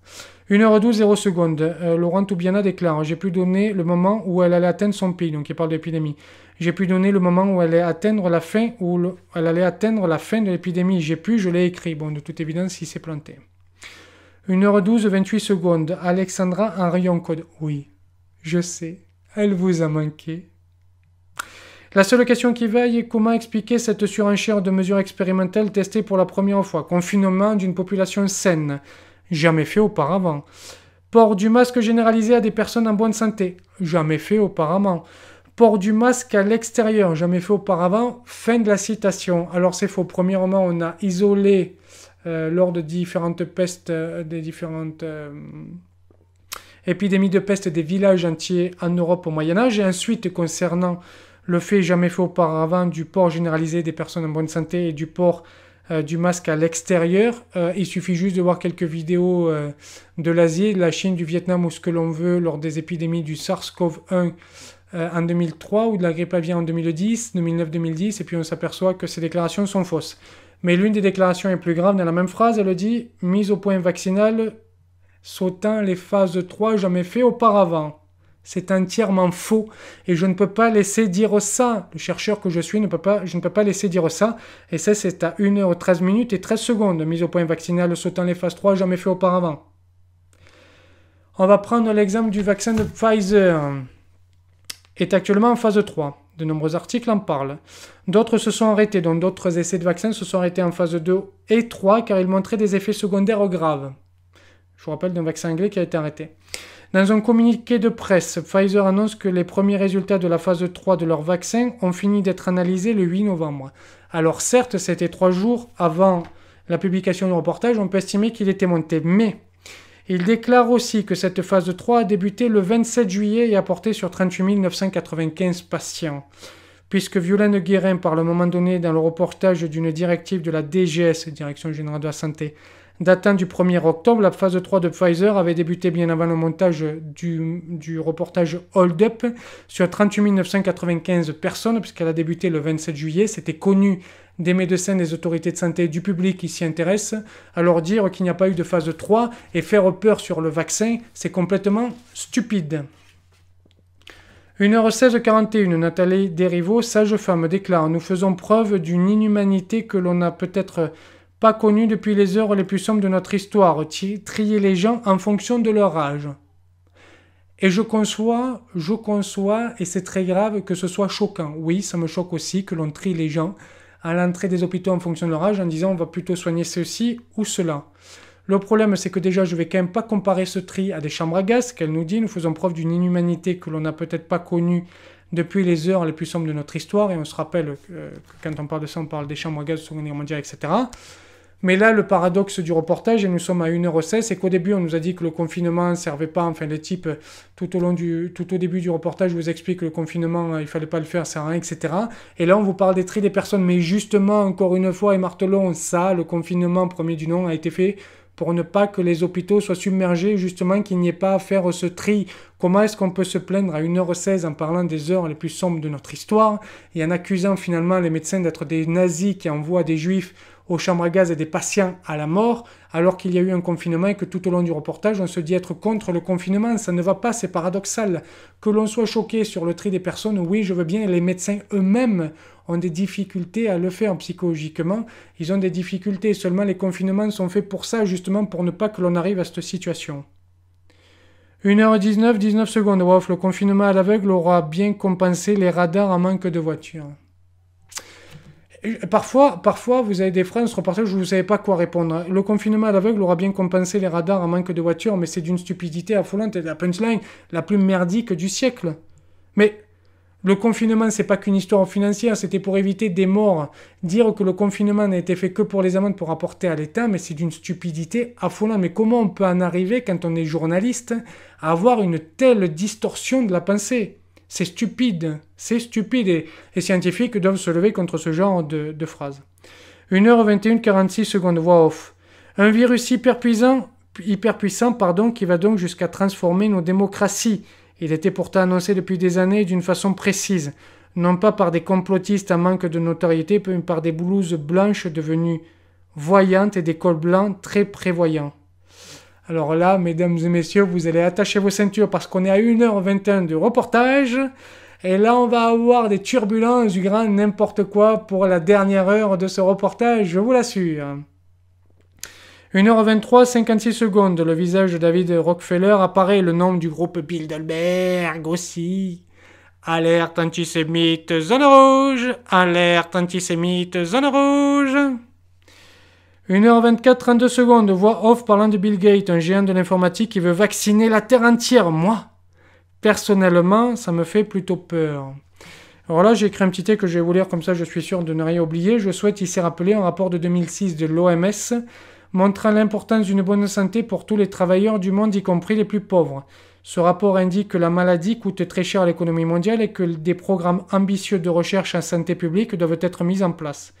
1h12, 0 secondes. Laurent Toubiana déclare J'ai pu donner le moment où elle allait atteindre son pays, donc il parle d'épidémie. J'ai pu donner le moment où elle allait atteindre la fin, elle allait atteindre la fin de l'épidémie. J'ai pu, je l'ai écrit. Bon, de toute évidence, il s'est planté. 1h12, 28 secondes. Alexandra rayon Code. Oui, je sais, elle vous a manqué. La seule question qui veille est comment expliquer cette surenchère de mesures expérimentales testées pour la première fois, confinement d'une population saine, jamais fait auparavant, port du masque généralisé à des personnes en bonne santé, jamais fait auparavant, port du masque à l'extérieur, jamais fait auparavant, fin de la citation. Alors c'est faux, premièrement on a isolé euh, lors de différentes pestes, euh, des différentes... Euh, épidémies de peste des villages entiers en Europe au Moyen Âge et ensuite concernant le fait jamais fait auparavant du port généralisé des personnes en bonne santé et du port euh, du masque à l'extérieur. Euh, il suffit juste de voir quelques vidéos euh, de l'Asie, de la Chine, du Vietnam ou ce que l'on veut lors des épidémies du SARS-CoV-1 en 2003 ou de la grippe aviaire en 2010, 2009-2010 et puis on s'aperçoit que ces déclarations sont fausses. Mais l'une des déclarations est plus grave dans la même phrase, elle dit mise au point vaccinal sautant les phases 3 jamais fait auparavant. C'est entièrement faux. Et je ne peux pas laisser dire ça. Le chercheur que je suis ne peut pas, je ne peux pas laisser dire ça. Et ça, c'est à 1h13 minutes et 13 secondes. Mise au point vaccinale sautant les phases 3, jamais fait auparavant. On va prendre l'exemple du vaccin de Pfizer. Est actuellement en phase 3. De nombreux articles en parlent. D'autres se sont arrêtés, donc d'autres essais de vaccins se sont arrêtés en phase 2 et 3 car ils montraient des effets secondaires graves. Je vous rappelle d'un vaccin anglais qui a été arrêté. Dans un communiqué de presse, Pfizer annonce que les premiers résultats de la phase 3 de leur vaccin ont fini d'être analysés le 8 novembre. Alors certes, c'était trois jours avant la publication du reportage, on peut estimer qu'il était monté, mais il déclare aussi que cette phase 3 a débuté le 27 juillet et a porté sur 38 995 patients. Puisque Violaine Guérin par le moment donné dans le reportage d'une directive de la DGS, Direction générale de la santé, datant du 1er octobre. La phase 3 de Pfizer avait débuté bien avant le montage du, reportage Hold Up sur 38 995 personnes, puisqu'elle a débuté le 27 juillet. C'était connu des médecins, des autorités de santé, du public qui s'y intéressent, Alors dire qu'il n'y a pas eu de phase 3 et faire peur sur le vaccin, c'est complètement stupide. 1h16.41, Nathalie Derivo, sage-femme, déclare Nous faisons preuve d'une inhumanité que l'on a peut-être pas connu depuis les heures les plus sombres de notre histoire, trier les gens en fonction de leur âge. Et je conçois, je conçois, et c'est très grave que ce soit choquant. Oui, ça me choque aussi que l'on trie les gens à l'entrée des hôpitaux en fonction de leur âge en disant on va plutôt soigner ceci ou cela. Le problème, c'est que déjà, je vais quand même pas comparer ce tri à des chambres à gaz qu'elle nous dit. Nous faisons preuve d'une inhumanité que l'on n'a peut-être pas connue depuis les heures les plus sombres de notre histoire. Et on se rappelle, euh, que quand on parle de ça, on parle des chambres à gaz, souvenir mondial, etc. Mais là, le paradoxe du reportage, et nous sommes à 1h16, c'est qu'au début, on nous a dit que le confinement ne servait pas. Enfin, les types, tout au, long du, tout au début du reportage, vous explique que le confinement, euh, il fallait pas le faire, ça rien, etc. Et là, on vous parle des tri des personnes. Mais justement, encore une fois, et martelons ça, le confinement premier du nom a été fait pour ne pas que les hôpitaux soient submergés, justement, qu'il n'y ait pas à faire ce tri. Comment est-ce qu'on peut se plaindre à 1h16 en parlant des heures les plus sombres de notre histoire et en accusant finalement les médecins d'être des nazis qui envoient des juifs aux chambres à gaz et des patients à la mort, alors qu'il y a eu un confinement et que tout au long du reportage, on se dit être contre le confinement. Ça ne va pas, c'est paradoxal. Que l'on soit choqué sur le tri des personnes, oui, je veux bien, les médecins eux-mêmes ont des difficultés à le faire psychologiquement. Ils ont des difficultés, seulement les confinements sont faits pour ça, justement pour ne pas que l'on arrive à cette situation. 1h19, 19 secondes. Wow, le confinement à l'aveugle aura bien compensé les radars en manque de voitures. Parfois, parfois, vous avez des phrases reportage où vous ne savez pas quoi répondre. Hein. Le confinement à l'aveugle aura bien compensé les radars en manque de voitures, mais c'est d'une stupidité affolante et la punchline la plus merdique du siècle. Mais le confinement, c'est pas qu'une histoire financière, c'était pour éviter des morts. Dire que le confinement n'a été fait que pour les amendes pour apporter à l'État, mais c'est d'une stupidité affolante. Mais comment on peut en arriver, quand on est journaliste, à avoir une telle distorsion de la pensée C'est stupide. C'est stupide et les scientifiques doivent se lever contre ce genre de, phrases. 1h21, 46 secondes, voix off. Un virus hyperpuissant hyperpuissant, pardon, qui va donc jusqu'à transformer nos démocraties. Il était pourtant annoncé depuis des années d'une façon précise, non pas par des complotistes à manque de notoriété, mais par des blouses blanches devenues voyantes et des cols blancs très prévoyants. Alors là, mesdames et messieurs, vous allez attacher vos ceintures parce qu'on est à 1h21 de reportage. Et là, on va avoir des turbulences du grand n'importe quoi pour la dernière heure de ce reportage, je vous l'assure. 1h23, 56 secondes, le visage de David Rockefeller apparaît, le nom du groupe Bilderberg aussi. Alerte antisémite, zone rouge Alerte antisémite, zone rouge 1h24, 32 secondes, voix off parlant de Bill Gates, un géant de l'informatique qui veut vacciner la Terre entière. Moi, personnellement, ça me fait plutôt peur. Alors là, j'ai écrit un petit texte que je vais vous lire, comme ça je suis sûr de ne rien oublier. Je souhaite ici rappeler un rapport de 2006 de l'OMS montrant l'importance d'une bonne santé pour tous les travailleurs du monde, y compris les plus pauvres. Ce rapport indique que la maladie coûte très cher à l'économie mondiale et que des programmes ambitieux de recherche en santé publique doivent être mis en place.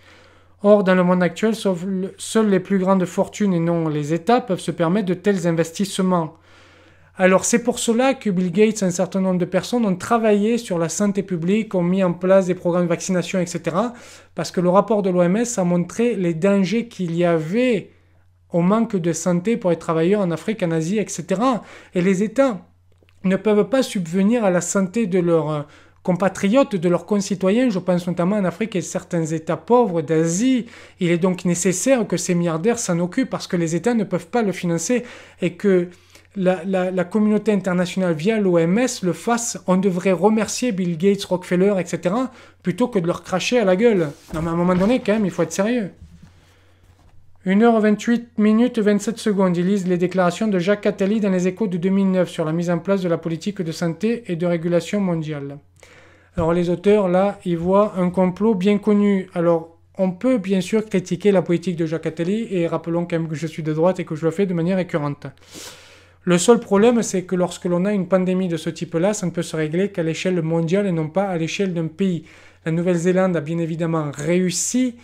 Or, dans le monde actuel, seules les plus grandes fortunes et non les États peuvent se permettre de tels investissements. Alors c'est pour cela que Bill Gates et un certain nombre de personnes ont travaillé sur la santé publique, ont mis en place des programmes de vaccination, etc. Parce que le rapport de l'OMS a montré les dangers qu'il y avait au manque de santé pour les travailleurs en Afrique, en Asie, etc. Et les États ne peuvent pas subvenir à la santé de leurs euh, compatriotes, de leurs concitoyens. Je pense notamment en Afrique et certains États pauvres d'Asie. Il est donc nécessaire que ces milliardaires s'en occupent parce que les États ne peuvent pas le financer et que la, communauté internationale via l'OMS le fasse, on devrait remercier Bill Gates, Rockefeller, etc., plutôt que de leur cracher à la gueule. Non mais à un moment donné, quand même, il faut être sérieux. 1h28 minutes 27 secondes, ils lisent les déclarations de Jacques Attali dans les échos de 2009 sur la mise en place de la politique de santé et de régulation mondiale. Alors les auteurs, là, ils voient un complot bien connu. Alors on peut bien sûr critiquer la politique de Jacques Attali et rappelons quand même que je suis de droite et que je le fais de manière récurrente. Le seul problème, c'est que lorsque l'on a une pandémie de ce type-là, ça ne peut se régler qu'à l'échelle mondiale et non pas à l'échelle d'un pays. La Nouvelle-Zélande a bien évidemment réussi.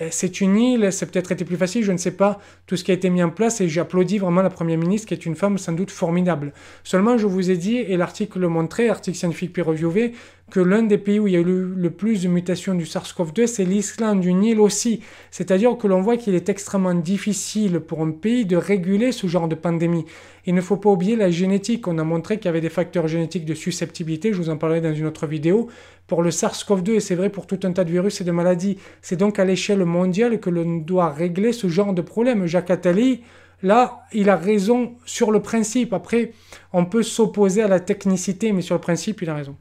Euh, c'est une île, c'est peut-être été plus facile, je ne sais pas, tout ce qui a été mis en place, et j'applaudis vraiment la Première ministre, qui est une femme sans doute formidable. Seulement, je vous ai dit, et l'article le montrait, article scientifique puis reviewé, que l'un des pays où il y a eu le plus de mutations du SARS-CoV-2, c'est l'Islande, du Nil aussi. C'est-à-dire que l'on voit qu'il est extrêmement difficile pour un pays de réguler ce genre de pandémie. Il ne faut pas oublier la génétique. On a montré qu'il y avait des facteurs génétiques de susceptibilité, je vous en parlerai dans une autre vidéo, pour le SARS-CoV-2 et c'est vrai pour tout un tas de virus et de maladies. C'est donc à l'échelle mondiale que l'on doit régler ce genre de problème. Jacques Attali, Là, il a raison sur le principe. Après, on peut s'opposer à la technicité, mais sur le principe, il a raison.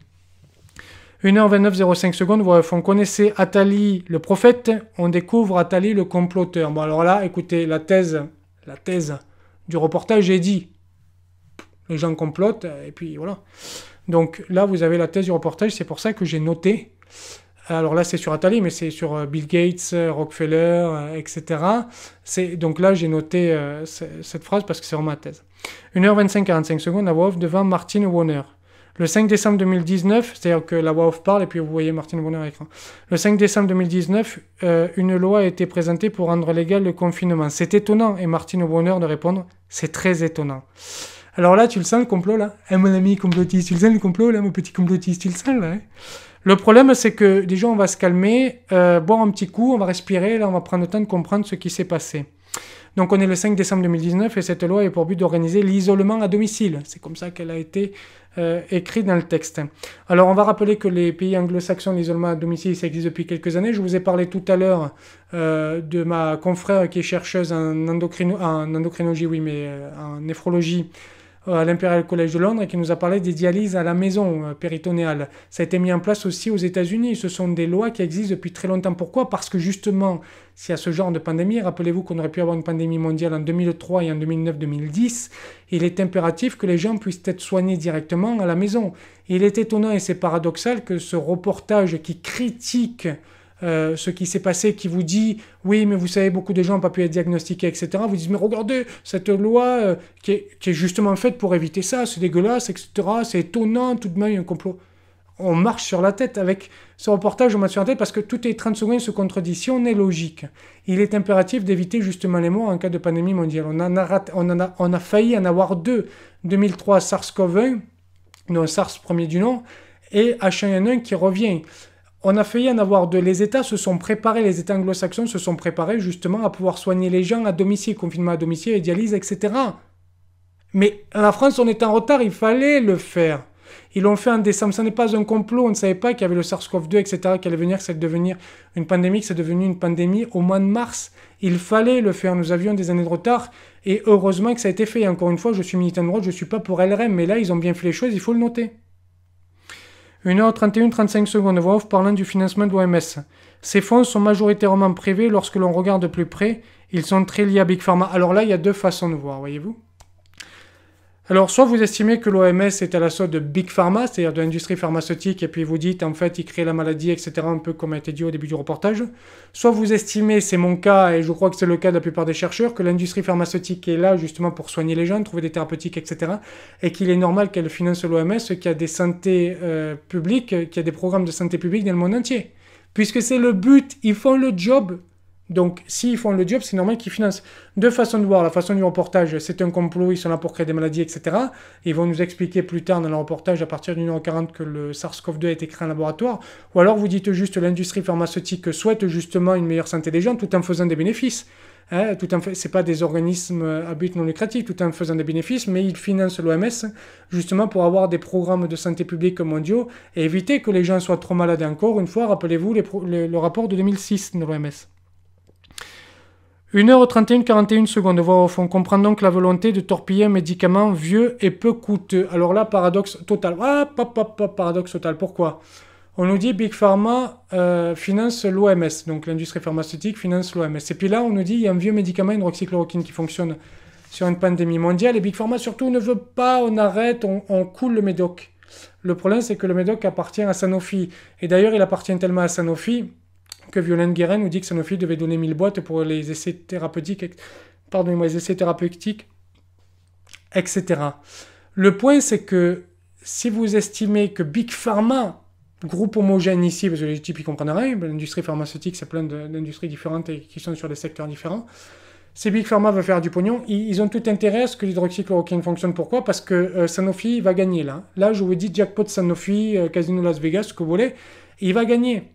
1h29,05 secondes, on connaissait Attali le prophète, on découvre Attali le comploteur. Bon, alors là, écoutez, la thèse, la thèse du reportage est dit. Les gens complotent, et puis voilà. Donc là, vous avez la thèse du reportage, c'est pour ça que j'ai noté. Alors là, c'est sur Attali, mais c'est sur euh, Bill Gates, euh, Rockefeller, euh, etc. Donc là, j'ai noté cette phrase parce que c'est vraiment ma thèse. 1h25, 45 secondes, à voix devant Martin Warner. Le 5 décembre 2019, c'est-à-dire que la off parle et puis vous voyez Martine bonheur à l'écran. Le 5 décembre 2019, euh, une loi a été présentée pour rendre légal le confinement. C'est étonnant et Martine bonheur de répondre, c'est très étonnant. Alors là, tu le sens le complot là Eh mon ami complotiste, tu le sens le complot là, mon petit complotiste, tu le sens là hein. Le problème, c'est que déjà, on va se calmer, euh, boire un petit coup, on va respirer, là, on va prendre le temps de comprendre ce qui s'est passé. Donc on est le 5 décembre 2019 et cette loi est pour but d'organiser l'isolement à domicile. C'est comme ça qu'elle a été euh, écrit dans le texte. Alors on va rappeler que les pays anglo-saxons, l'isolement à domicile, ça existe depuis quelques années. Je vous ai parlé tout à l'heure euh, de ma confrère qui est chercheuse en, en endocrinologie, oui, mais euh, en néphrologie, euh, à l'Imperial College de Londres et qui nous a parlé des dialyses à la maison euh, péritonéale. Ça a été mis en place aussi aux États-Unis. Ce sont des lois qui existent depuis très longtemps. Pourquoi Parce que justement, s'il y a ce genre de pandémie, rappelez-vous qu'on aurait pu avoir une pandémie mondiale en 2003 et en 2009-2010, il est impératif que les gens puissent être soignés directement à la maison. il est étonnant et c'est paradoxal que ce reportage qui critique euh, ce qui s'est passé, qui vous dit oui, mais vous savez, beaucoup de gens n'ont pas pu être diagnostiqués, etc. Vous dites mais regardez cette loi euh, qui, est, justement faite pour éviter ça, c'est dégueulasse, etc. C'est étonnant, tout de même, il y a un complot. On marche sur la tête avec ce reportage, on marche sur la parce que toutes les 30 secondes se contredit. Si on est logique, il est impératif d'éviter justement les morts en cas de pandémie mondiale. On, en a, on, a, on a failli en avoir deux 2003 SARS-CoV-1, non SARS premier du nom, et H1N1 qui revient on a failli en avoir deux. Les États se sont préparés, les États anglo-saxons se sont préparés justement à pouvoir soigner les gens à domicile, confinement à domicile, dialyse, etc. Mais la France, on est en retard, il fallait le faire. Ils l'ont fait en décembre, ce n'est pas un complot, on ne savait pas qu'il y avait le SARS-CoV-2, etc., qui allait venir, que ça allait devenir une pandémie, que c'est devenu une pandémie au mois de mars. Il fallait le faire, nous avions des années de retard, et heureusement que ça a été fait. encore une fois, je suis militant de droite, je ne suis pas pour LRM, mais là, ils ont bien fait les choses, il faut le noter. 1h31, 35 secondes, voix off parlant du financement de l'OMS. Ces fonds sont majoritairement privés, lorsque l'on regarde de plus près, ils sont très liés à Big Pharma. Alors là, il y a deux façons de voir, voyez-vous. Alors, soit vous estimez que l'OMS est à la solde de Big Pharma, c'est-à-dire de l'industrie pharmaceutique, et puis vous dites, en fait, il crée la maladie, etc., un peu comme a été dit au début du reportage. Soit vous estimez, c'est mon cas, et je crois que c'est le cas de la plupart des chercheurs, que l'industrie pharmaceutique est là justement pour soigner les gens, trouver des thérapeutiques, etc., et qu'il est normal qu'elle finance l'OMS, qu'il a des santé euh, qu'il y a des programmes de santé publique dans le monde entier. Puisque c'est le but, ils font le job, donc, s'ils font le job, c'est normal qu'ils financent. Deux façons de voir. La façon du reportage, c'est un complot, ils sont là pour créer des maladies, etc. Ils vont nous expliquer plus tard dans le reportage, à partir du numéro 40, que le SARS-CoV-2 a été créé en laboratoire. Ou alors, vous dites juste l'industrie pharmaceutique souhaite justement une meilleure santé des gens tout en faisant des bénéfices. Ce hein, tout en fait, c'est pas des organismes à but non lucratif, tout en faisant des bénéfices, mais ils financent l'OMS justement pour avoir des programmes de santé publique mondiaux et éviter que les gens soient trop malades encore. Une fois, rappelez-vous le rapport de 2006 de l'OMS. 1h31, 41 secondes voire au fond, On comprend donc la volonté de torpiller un médicament vieux et peu coûteux. Alors là, paradoxe total. Ah, paradoxe total. Pourquoi On nous dit Big Pharma euh, finance l'OMS, donc l'industrie pharmaceutique finance l'OMS. Et puis là, on nous dit il y a un vieux médicament, une hydroxychloroquine, qui fonctionne sur une pandémie mondiale. Et Big Pharma surtout ne veut pas, on arrête, on, on coule le médoc. Le problème, c'est que le médoc appartient à Sanofi. Et d'ailleurs, il appartient tellement à Sanofi que Violaine Guérin nous dit que Sanofi devait donner 1000 boîtes pour les essais thérapeutiques, pardonnez-moi, les essais thérapeutiques, etc. Le point, c'est que si vous estimez que Big Pharma, groupe homogène ici, parce que les types ils comprennent rien, l'industrie pharmaceutique, c'est plein d'industries différentes et qui sont sur des secteurs différents. Si Big Pharma veut faire du pognon, ils, ont tout intérêt à ce que l'hydroxychloroquine fonctionne. Pourquoi Parce que euh, Sanofi va gagner là. Là, je vous ai dit jackpot Sanofi, euh, Casino Las Vegas, ce que vous voulez, il va gagner.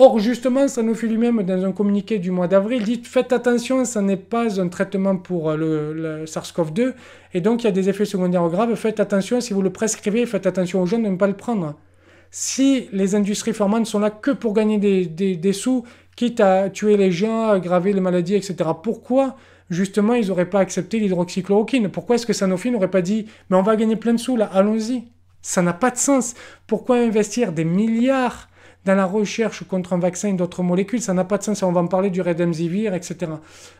Or, justement, Sanofi lui-même, dans un communiqué du mois d'avril, dit Faites attention, ça n'est pas un traitement pour euh, le, SARS-CoV-2, et donc il y a des effets secondaires graves. Faites attention, si vous le prescrivez, faites attention aux gens de ne pas le prendre. Si les industries pharmaceutiques sont là que pour gagner des, des sous, quitte à tuer les gens, aggraver les maladies, etc., pourquoi justement ils n'auraient pas accepté l'hydroxychloroquine Pourquoi est-ce que Sanofi n'aurait pas dit Mais on va gagner plein de sous là, allons-y ça n'a pas de sens. Pourquoi investir des milliards dans la recherche contre un vaccin et d'autres molécules, ça n'a pas de sens. On va en parler du Redemzivir, etc.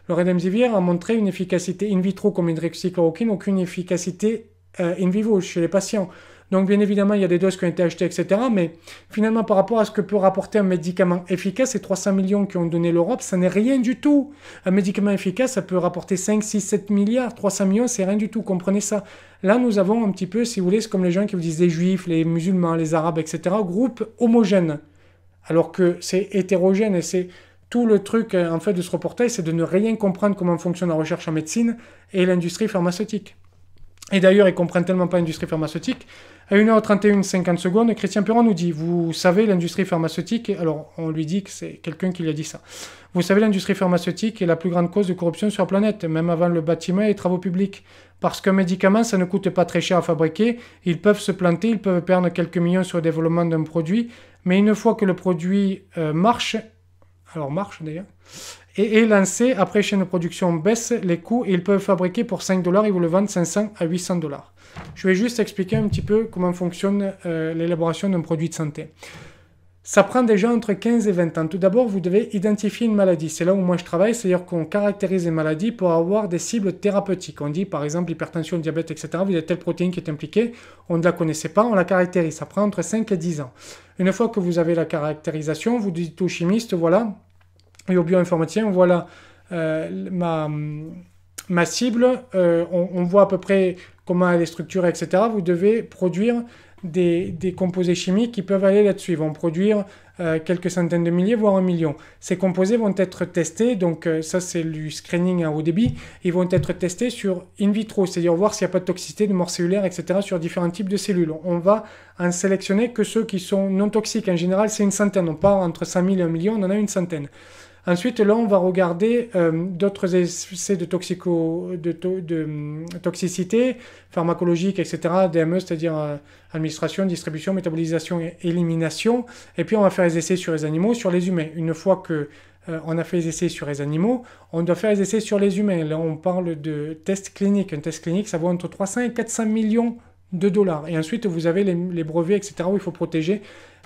Le Redemzivir a montré une efficacité in vitro comme une hydroxychloroquine, aucune efficacité euh, in vivo chez les patients. Donc, bien évidemment, il y a des doses qui ont été achetées, etc. Mais finalement, par rapport à ce que peut rapporter un médicament efficace, ces 300 millions qui ont donné l'Europe, ça n'est rien du tout. Un médicament efficace, ça peut rapporter 5, 6, 7 milliards. 300 millions, c'est rien du tout. Comprenez ça. Là, nous avons un petit peu, si vous voulez, c'est comme les gens qui vous disent les juifs, les musulmans, les arabes, etc., groupes homogènes alors que c'est hétérogène et c'est tout le truc euh, en fait de ce reportage, c'est de ne rien comprendre comment fonctionne la recherche en médecine et l'industrie pharmaceutique. Et d'ailleurs, ils comprennent tellement pas l'industrie pharmaceutique. À 1h31, 50 secondes, Christian Perron nous dit Vous savez, l'industrie pharmaceutique, alors on lui dit que c'est quelqu'un qui lui a dit ça. Vous savez, l'industrie pharmaceutique est la plus grande cause de corruption sur la planète, même avant le bâtiment et les travaux publics. Parce qu'un médicament, ça ne coûte pas très cher à fabriquer. Ils peuvent se planter, ils peuvent perdre quelques millions sur le développement d'un produit, mais une fois que le produit euh, marche, alors marche d'ailleurs, et est lancé, après chaîne de production baisse, les coûts, ils peuvent fabriquer pour 5 dollars, et vous le vendre 500 à 800 dollars. Je vais juste expliquer un petit peu comment fonctionne euh, l'élaboration d'un produit de santé. Ça prend déjà entre 15 et 20 ans. Tout d'abord, vous devez identifier une maladie. C'est là où moi je travaille, c'est-à-dire qu'on caractérise les maladies pour avoir des cibles thérapeutiques. On dit par exemple hypertension, diabète, etc. Vous avez telle protéine qui est impliquée, on ne la connaissait pas, on la caractérise. Ça prend entre 5 et 10 ans. Une fois que vous avez la caractérisation, vous dites au chimiste, voilà, et au bioinformaticien, voilà euh, ma, ma, cible, euh, on voit à peu près comment elle est structurée, etc. Vous devez produire des, composés chimiques qui peuvent aller là-dessus. Ils vont produire euh, quelques centaines de milliers, voire un million. Ces composés vont être testés, donc euh, ça c'est du screening à hein, haut débit, ils vont être testés sur in vitro, c'est-à-dire voir s'il n'y a pas de toxicité, de mort cellulaire, etc. sur différents types de cellules. On va en sélectionner que ceux qui sont non toxiques. En général, c'est une centaine. On part entre 5000 et 1 million, on en a une centaine. Ensuite, là, on va regarder euh, d'autres essais de, euh, toxicité pharmacologique, etc., DME, c'est-à-dire euh, administration, distribution, métabolisation et élimination. Et puis, on va faire les essais sur les animaux, sur les humains. Une fois qu'on a fait les essais sur les animaux, on doit faire les essais sur les humains. Là, on parle de tests cliniques. Un test clinique, ça vaut entre 300 et 400 millions 2 dollars. Et ensuite, vous avez les, les, brevets, etc., où il faut protéger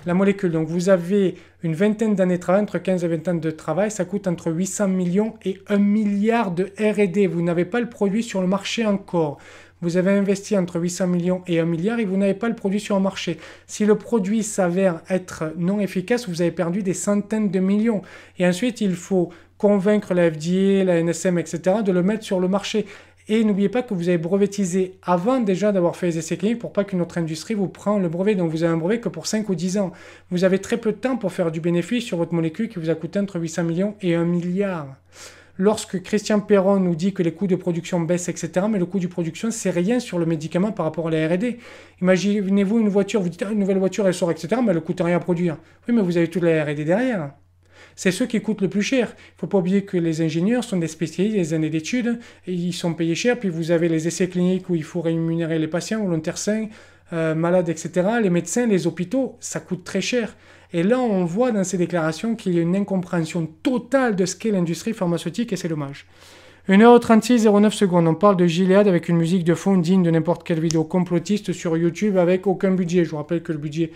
la molécule. Donc, vous avez une vingtaine d'années de travail, entre 15 et 20 ans de travail. Ça coûte entre 800 millions et 1 milliard de RD. Vous n'avez pas le produit sur le marché encore. Vous avez investi entre 800 millions et 1 milliard et vous n'avez pas le produit sur le marché. Si le produit s'avère être non efficace, vous avez perdu des centaines de millions. Et ensuite, il faut convaincre la FDA, la NSM, etc., de le mettre sur le marché. Et n'oubliez pas que vous avez brevetisé avant déjà d'avoir fait les essais cliniques pour pas qu'une autre industrie vous prenne le brevet. Donc vous avez un brevet que pour 5 ou 10 ans. Vous avez très peu de temps pour faire du bénéfice sur votre molécule qui vous a coûté entre 800 millions et 1 milliard. Lorsque Christian Perron nous dit que les coûts de production baissent, etc., mais le coût de production, c'est rien sur le médicament par rapport à la RD. Imaginez-vous une voiture, vous dites ah, une nouvelle voiture, elle sort, etc., mais elle ne coûte rien à produire. Oui, mais vous avez toute la RD derrière. C'est ceux qui coûtent le plus cher. Il ne faut pas oublier que les ingénieurs sont des spécialistes des années d'études, ils sont payés cher, puis vous avez les essais cliniques où il faut rémunérer les patients, volontaires sains, euh, malades, etc. Les médecins, les hôpitaux, ça coûte très cher. Et là, on voit dans ces déclarations qu'il y a une incompréhension totale de ce qu'est l'industrie pharmaceutique et c'est dommage. 1h36, 09 secondes, on parle de Gilead avec une musique de fond digne de n'importe quelle vidéo complotiste sur YouTube avec aucun budget. Je vous rappelle que le budget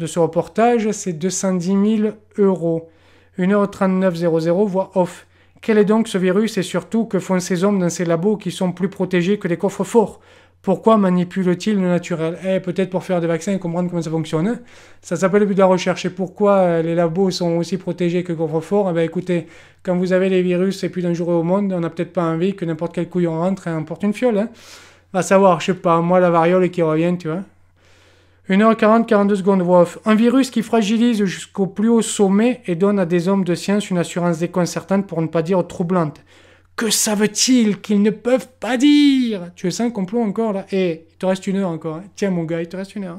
de ce reportage, c'est 210 000 euros. 1h39.00, voix off. Quel est donc ce virus et surtout que font ces hommes dans ces labos qui sont plus protégés que les coffres forts Pourquoi manipulent-ils le naturel Eh, peut-être pour faire des vaccins et comprendre comment ça fonctionne. Ça s'appelle le but de la recherche. Et pourquoi euh, les labos sont aussi protégés que les coffres forts Eh bien écoutez, quand vous avez les virus et plus dangereux au monde, on n'a peut-être pas envie que n'importe quel couillon rentre et emporte une fiole. Hein. savoir, je sais pas, moi la variole qui revient, tu vois. 1h40, 42 secondes, Wolf Un virus qui fragilise jusqu'au plus haut sommet et donne à des hommes de science une assurance déconcertante pour ne pas dire troublante. Que savent-ils qu'ils ne peuvent pas dire Tu es sans complot encore là Et eh, il te reste une heure encore. Hein. Tiens mon gars, il te reste une heure.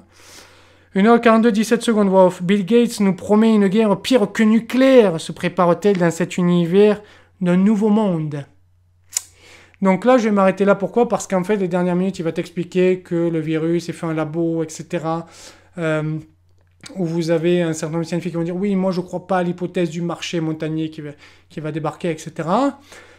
1h42, hein. 17 secondes, Wolf Bill Gates nous promet une guerre pire que nucléaire. Se prépare-t-elle dans cet univers d'un nouveau monde donc là, je vais m'arrêter là. Pourquoi Parce qu'en fait, les dernières minutes, il va t'expliquer que le virus est fait un labo, etc. Euh, où vous avez un certain nombre de scientifiques qui vont dire oui, moi je ne crois pas à l'hypothèse du marché Montagnier qui va, débarquer, etc.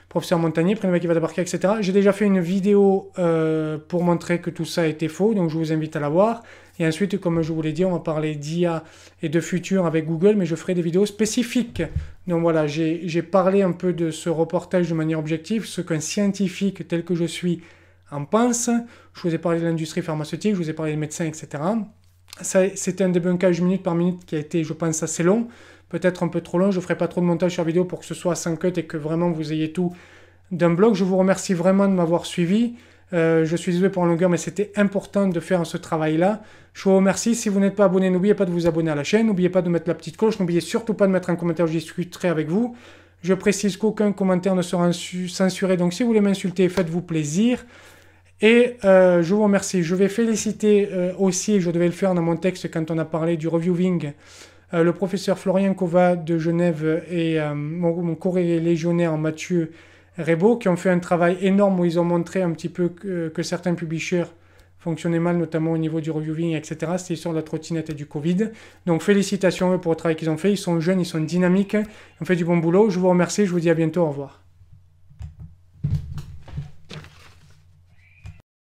Professeur Montagnier, premier qui va débarquer, etc. J'ai déjà fait une vidéo euh, pour montrer que tout ça était faux, donc je vous invite à la voir. Et ensuite, comme je vous l'ai dit, on va parler d'IA et de futur avec Google, mais je ferai des vidéos spécifiques donc voilà, j'ai parlé un peu de ce reportage de manière objective, ce qu'un scientifique tel que je suis en pense. Je vous ai parlé de l'industrie pharmaceutique, je vous ai parlé des médecins, etc. C'était un débunkage minute par minute qui a été, je pense, assez long. Peut-être un peu trop long, je ne ferai pas trop de montage sur vidéo pour que ce soit sans cut et que vraiment vous ayez tout d'un blog. Je vous remercie vraiment de m'avoir suivi. Euh, je suis désolé pour la longueur, mais c'était important de faire ce travail-là. Je vous remercie. Si vous n'êtes pas abonné, n'oubliez pas de vous abonner à la chaîne. N'oubliez pas de mettre la petite cloche. N'oubliez surtout pas de mettre un commentaire, je discuterai avec vous. Je précise qu'aucun commentaire ne sera censuré, donc si vous voulez m'insulter, faites-vous plaisir. Et euh, je vous remercie. Je vais féliciter aussi, euh, aussi, je devais le faire dans mon texte quand on a parlé du reviewing, le professeur Florian Kova de Genève et mon, mon légionnaire Mathieu Rebo, qui ont fait un travail énorme où ils ont montré un petit peu que, certains publishers fonctionnaient mal, notamment au niveau du reviewing, etc. C'était sur la trottinette et du Covid. Donc félicitations pour le travail qu'ils ont fait. Ils sont jeunes, ils sont dynamiques, ils ont fait du bon boulot. Je vous remercie, je vous dis à bientôt, au revoir.